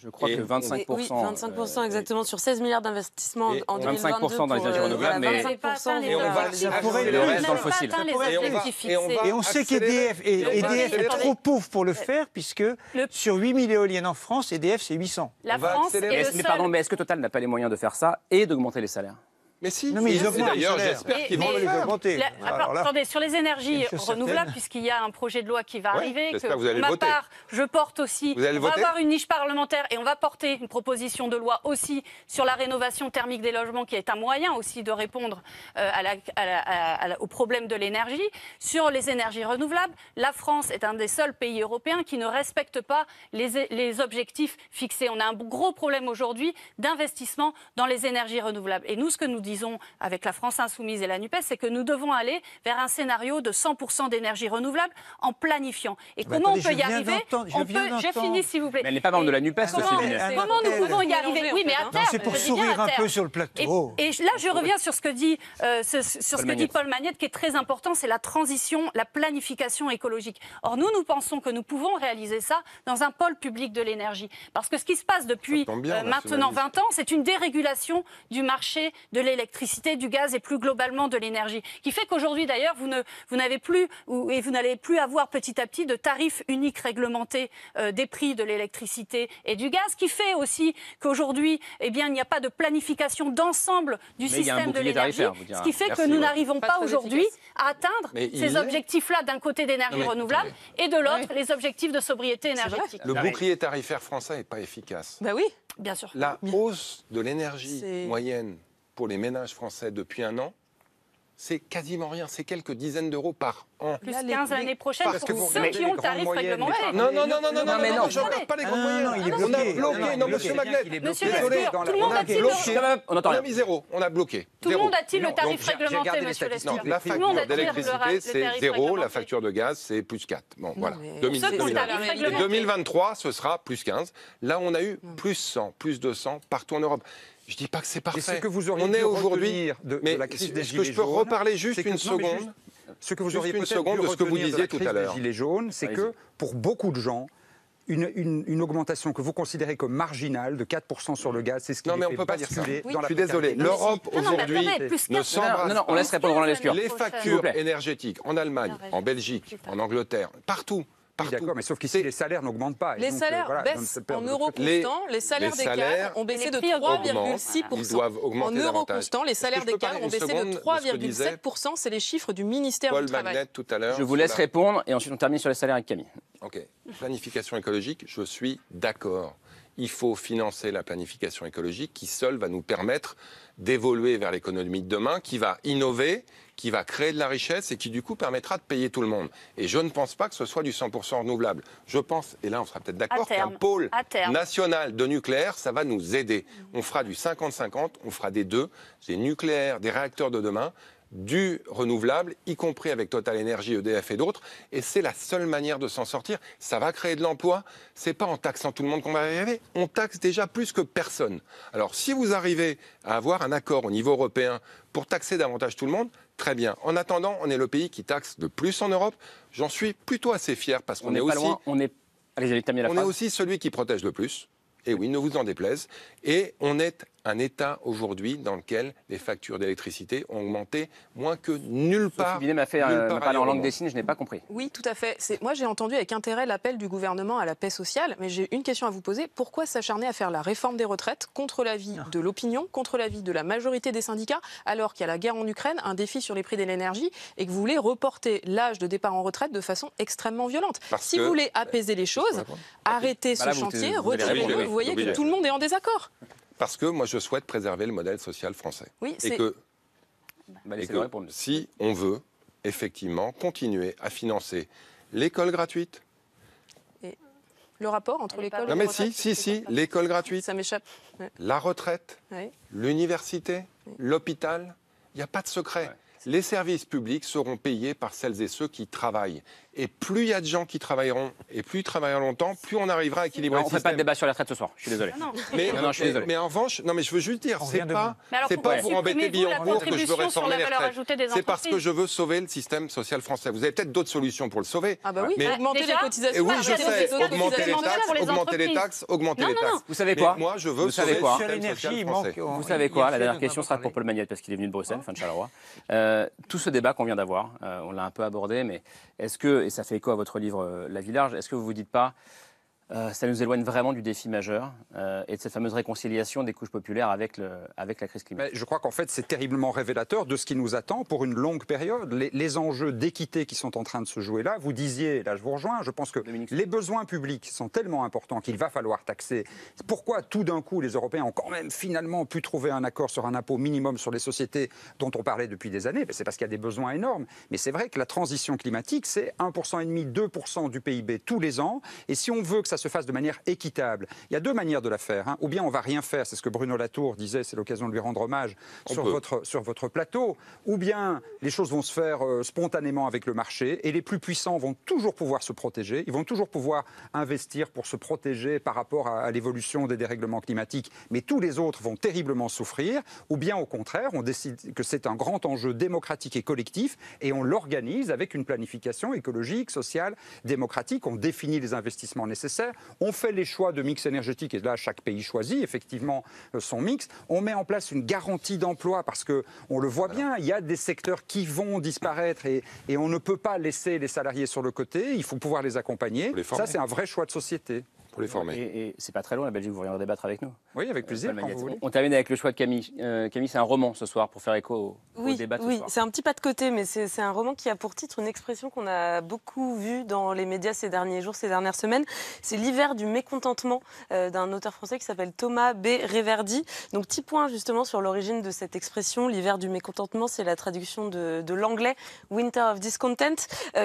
Je crois que 25%. Oui, 25%
euh, exactement, sur 16 milliards d'investissements en 2022. 25% dans les énergies euh, renouvelables. et, on ah, le
dans le fossile. Et
on sait qu'EDF est trop pauvre pour le euh, faire, puisque sur 8000 éoliennes en France, EDF, c'est 800. La France est Pardon, mais est-ce que Total n'a pas les moyens de
faire ça et d'augmenter les salaires mais
si,
D'ailleurs, j'espère
qu'ils vont les augmenter.
Ah, attendez, sur les énergies renouvelables,
puisqu'il y a un projet de loi qui va arriver, que vous ma part, je porte aussi. on va avoir une niche parlementaire et on va porter une proposition de loi aussi sur la rénovation thermique des logements, qui est un moyen aussi de répondre euh, à au problème de l'énergie. Sur les énergies renouvelables, la France est un des seuls pays européens qui ne respecte pas les, objectifs fixés. On a un gros problème aujourd'hui d'investissement dans les énergies renouvelables. Et nous, ce que nous disons avec la France insoumise et la NUPES, c'est que nous devons aller vers un scénario de 100% d'énergie renouvelable en planifiant. Et bah, comment on peut y arriver J'ai fini, s'il vous plaît. Mais elle n'est pas membre de la NUPES, comment, comment nous pouvons y arriver Oui, mais à C'est pour sourire un peu sur le plateau. Et, là, je reviens sur ce que dit, euh, sur Paul ce dit Paul Magnette, qui est très important, c'est la transition, la planification écologique. Or, nous, nous pensons que nous pouvons réaliser ça dans un pôle public de l'énergie. Parce que ce qui se passe depuis euh, maintenant 20 ans, c'est une dérégulation du marché de l'énergie l'électricité, du gaz et plus globalement de l'énergie. Qui fait qu'aujourd'hui d'ailleurs, vous ne vous n'avez plus et vous n'allez plus avoir petit à petit de tarifs uniques réglementés euh, des prix de l'électricité et du gaz, qui fait aussi qu'aujourd'hui, eh bien, il n'y a pas de planification d'ensemble du système de l'énergie, ce qui fait que nous n'arrivons pas, aujourd'hui à atteindre ces objectifs-là d'un côté d'énergie renouvelable et de l'autre les objectifs de sobriété énergétique. Le bah bouclier
tarifaire français n'est pas efficace.
Bah oui, bien sûr.
La hausse de l'énergie moyenne pour les ménages français depuis un an, c'est quasiment rien, c'est quelques dizaines d'euros par an. Plus 15 l'année prochaine Parce pour ceux qui ont le tarif réglementaire. Non, non, non, non, non, non, non, je ne parle pas les grands On a bloqué, non, monsieur Magnet, désolé, on a bloqué, on a mis zéro, on a bloqué. Tout le monde a-t-il le tarif réglementé, monsieur Non, la facture d'électricité, c'est zéro, la facture de gaz, c'est plus 4. Bon, voilà. 2023, ce sera plus 15. Là, on a eu plus 100, plus 200 partout en Europe. Je dis pas que c'est parfait. On est aujourd'hui de, mais de la que je peux reparler juste une seconde Ce que vous auriez une seconde de ce que vous disiez tout à l'heure. Gilets jaunes, c'est que
pour beaucoup de gens, une, augmentation que vous considérez comme marginale de 4% sur le gaz, c'est ce qui non, mais on peut pas dire ça. Je suis désolé. L'Europe aujourd'hui
ne s'embrasse non, répondre Les factures énergétiques en Allemagne, en Belgique, en Angleterre, partout D'accord, mais sauf qu'ici, les salaires n'augmentent pas. Les euh, salaires baissent en euros constants. Les, salaires des cadres
ont baissé de 3,6%. En euros constants, les salaires des cadres ont baissé de 3,7%. C'est les chiffres du ministère du Travail.
Je vous laisse répondre et ensuite on termine sur les salaires avec Camille. OK. Planification écologique, je suis d'accord il faut financer la planification écologique qui seule va nous permettre d'évoluer vers l'économie de demain, qui va innover, qui va créer de la richesse et qui du coup permettra de payer tout le monde. Et je ne pense pas que ce soit du 100% renouvelable. Je pense, et là on sera peut-être d'accord, qu'un pôle national de nucléaire, ça va nous aider. On fera du 50-50, on fera des deux, des nucléaires, des réacteurs de demain, du renouvelable, y compris avec Total Energy, EDF et d'autres. Et c'est la seule manière de s'en sortir. Ça va créer de l'emploi. C'est pas en taxant tout le monde qu'on va y arriver. On taxe déjà plus que personne. Alors, si vous arrivez à avoir un accord au niveau européen pour taxer davantage tout le monde, très bien. En attendant, on est le pays qui taxe le plus en Europe. J'en suis plutôt assez fier parce qu'on est, aussi. Loin. on est... on est aussi celui qui protège le plus. Et oui, ne vous en déplaise. Et on est un État aujourd'hui dans lequel les factures d'électricité ont augmenté moins que nulle part. Sophie m'a fait parler en langue des signes, je n'ai pas compris.
Oui, tout à fait. Moi, j'ai entendu avec intérêt l'appel du gouvernement à la paix sociale, mais j'ai une question à vous poser. Pourquoi s'acharner à faire la réforme des retraites contre l'avis de l'opinion, contre l'avis de la majorité des syndicats, alors qu'il y a la guerre en Ukraine, un défi sur les prix de l'énergie, et que vous voulez reporter l'âge de départ en retraite de façon extrêmement violente Si vous voulez apaiser les choses, arrêtez ce bah chantier, retirez-le. Vous voyez que tout le monde est en désaccord.
Parce que moi, je souhaite préserver le modèle social français. Oui, et que, bah, si on veut effectivement continuer à financer l'école gratuite.
Et le rapport entre l'école Non, mais si,
si, si, l'école gratuite. Ça m'échappe. La retraite, l'université, l'hôpital. Il n'y a pas de secret. Les services publics seront payés par celles et ceux qui travaillent. Et plus il y a de gens qui travailleront, et plus ils travailleront longtemps, plus on arrivera à équilibrer le on système. On ne fait pas de débat sur la retraite ce soir, je suis désolé. Non, Mais, je suis désolé. Mais, en revanche, non, mais je veux juste dire, c'est pas, pas pour embêter Billancourt que je veux réformer la retraite. C'est parce que je veux sauver le système social français. Vous avez peut-être d'autres solutions pour le sauver. Ah bah oui, mais, augmenter les cotisations. Oui, je sais, augmenter les taxes, augmenter les taxes, augmenter les taxes. Vous savez quoi Moi, je veux Vous savez quoi Vous savez quoi La dernière
question sera pour Paul Magnette, parce qu'il est venu de Bruxelles, fin de Charleroi. Tout ce débat qu'on vient d'avoir, euh, on l'a un peu abordé, mais est-ce que et ça fait écho à votre livre euh, La Vie large, est-ce que vous ne vous dites pas euh, ça nous éloigne vraiment du défi majeur euh, et de cette fameuse réconciliation des couches populaires
avec, le, avec la crise climatique. je crois qu'en fait, c'est terriblement révélateur de ce qui nous attend pour une longue période. Les, enjeux d'équité qui sont en train de se jouer là, vous disiez, là je vous rejoins, je pense que les besoins publics sont tellement importants qu'il va falloir taxer. Pourquoi tout d'un coup les Européens ont quand même finalement pu trouver un accord sur un impôt minimum sur les sociétés dont on parlait depuis des années ben, C'est parce qu'il y a des besoins énormes. Mais c'est vrai que la transition climatique, c'est 1,5%, 2% du PIB tous les ans. Et si on veut que ça se fasse de manière équitable. Il y a deux manières de la faire. Hein. Ou bien on va rien faire, c'est ce que Bruno Latour disait, c'est l'occasion de lui rendre hommage sur votre, sur votre plateau. Ou bien les choses vont se faire euh, spontanément avec le marché et les plus puissants vont toujours pouvoir se protéger, ils vont toujours pouvoir investir pour se protéger par rapport à l'évolution des dérèglements climatiques, mais tous les autres vont terriblement souffrir. Ou bien au contraire, on décide que c'est un grand enjeu démocratique et collectif et on l'organise avec une planification écologique, sociale, démocratique, on définit les investissements nécessaires on fait les choix de mix énergétique, et là, chaque pays choisit effectivement euh, son mix. On met en place une garantie d'emploi, parce que on le voit bien, il y a des secteurs qui vont disparaître, et, on ne peut pas laisser les salariés sur le côté, il faut pouvoir les accompagner. Ça, c'est un vrai choix de société pour les former. Et, c'est pas très loin, la Belgique, vous reviendrez débattre avec nous. Oui, avec euh, plaisir. on,
termine avec le choix de Camille. Euh, Camille, c'est un roman ce soir pour faire écho au, débat. oui, c'est un
petit pas de côté, mais c'est un roman qui a pour titre une expression qu'on a beaucoup vue dans les médias ces derniers jours, ces dernières semaines. C'est l'hiver du mécontentement euh, d'un auteur français qui s'appelle Thomas B. Reverdy. Donc, petit point justement sur l'origine de cette expression, l'hiver du mécontentement, c'est la traduction de, l'anglais Winter of Discontent,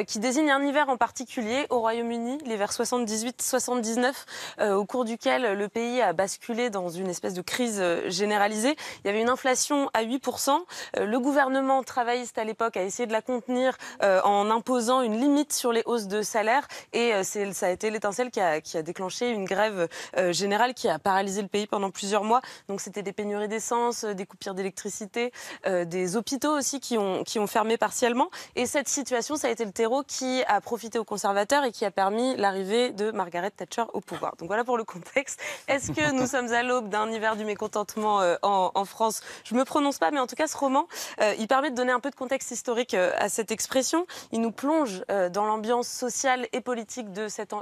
qui désigne un hiver en particulier au Royaume-Uni, l'hiver 78-79 euh, au cours duquel le pays a basculé dans une espèce de crise euh, généralisée. Il y avait une inflation à 8%. Euh, le gouvernement travailliste à l'époque a essayé de la contenir en imposant une limite sur les hausses de salaire. Et ça a été l'étincelle qui a, déclenché une grève générale qui a paralysé le pays pendant plusieurs mois. Donc c'était des pénuries d'essence, des coupures d'électricité, des hôpitaux aussi qui ont, qui ont fermé partiellement. Et cette situation, ça a été le terreau qui a profité aux conservateurs et qui a permis l'arrivée de Margaret Thatcher au pouvoir. Donc voilà pour le contexte. Est-ce que nous sommes à l'aube d'un hiver du mécontentement euh, en, France Je ne me prononce pas, mais en tout cas, ce roman, euh, il permet de donner un peu de contexte historique euh, à cette expression. Il nous plonge dans l'ambiance sociale et politique de cet,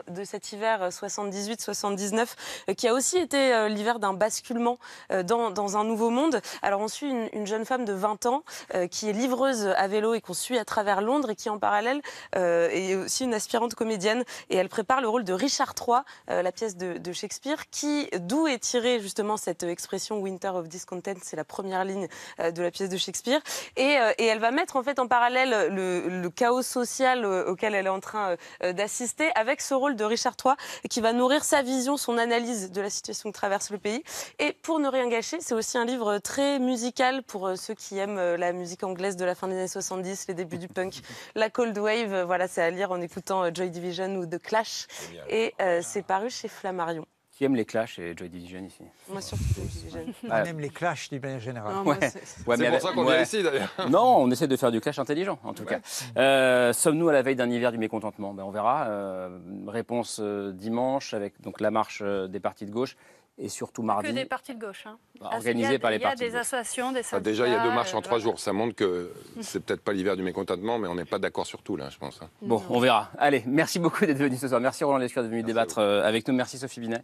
hiver 78-79, qui a aussi été l'hiver d'un basculement dans, un nouveau monde. Alors on suit une, une jeune femme de 20 ans qui est livreuse à vélo et qu'on suit à travers Londres et qui en parallèle est aussi une aspirante comédienne et elle prépare le rôle de Richard III euh, la pièce de, Shakespeare, qui d'où est tirée justement cette expression Winter of Discontent, c'est la première ligne euh, de la pièce de Shakespeare, euh, et, elle va mettre en fait en parallèle le, chaos social auquel elle est en train d'assister avec ce rôle de Richard III qui va nourrir sa vision, son analyse de la situation que traverse le pays. Et pour ne rien gâcher, c'est aussi un livre très musical pour ceux qui aiment la musique anglaise de la fin des années 70, les débuts du punk, la Cold Wave. Voilà, c'est à lire en écoutant Joy Division ou The Clash. Et c'est pareil chez Flammarion.
Qui aime les clashs et Joy Division ici
Moi surtout Joy On
aime
les clashs d'une manière générale. Ouais, c'est pour ça
qu'on ouais. ici d'ailleurs. Non, on essaie de faire du clash intelligent en tout cas. Euh, sommes-nous à la veille d'un hiver du mécontentement ben, On verra. Euh, réponse euh, dimanche avec donc, la marche des partis de gauche et surtout mardi. Que des
partis de gauche. Hein. Bah, organisés par les partis. Il y a des associations, des syndicats. Ah, déjà, il y a deux marches en euh, trois
jours. Ça montre que c'est peut-être pas l'hiver du mécontentement, mais on n'est pas d'accord sur tout, là, je pense. Hein. Bon, on verra. Allez, merci beaucoup d'être venu ce soir. Merci Roland Lescure d'être venu
débattre euh, avec nous. Merci Sophie Binet.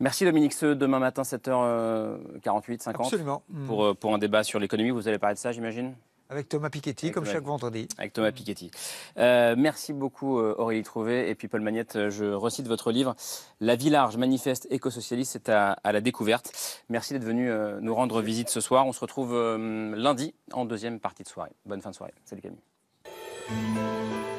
Merci Dominique Seux, demain matin 7h48, 50 euh, Absolument. Mm. Pour, pour un débat sur l'économie. Vous allez parler de ça, j'imagine
avec Thomas Piketty, comme chaque vendredi.
Avec Thomas Piketty. Euh, merci beaucoup euh, Aurélie Trouvé. Et puis Paul Magnette, euh, je recite votre livre La vie large, manifeste éco-socialiste c'est à, la découverte. Merci d'être venu nous rendre visite ce soir. On se retrouve lundi en deuxième partie de soirée. Bonne fin de soirée. Salut Camille.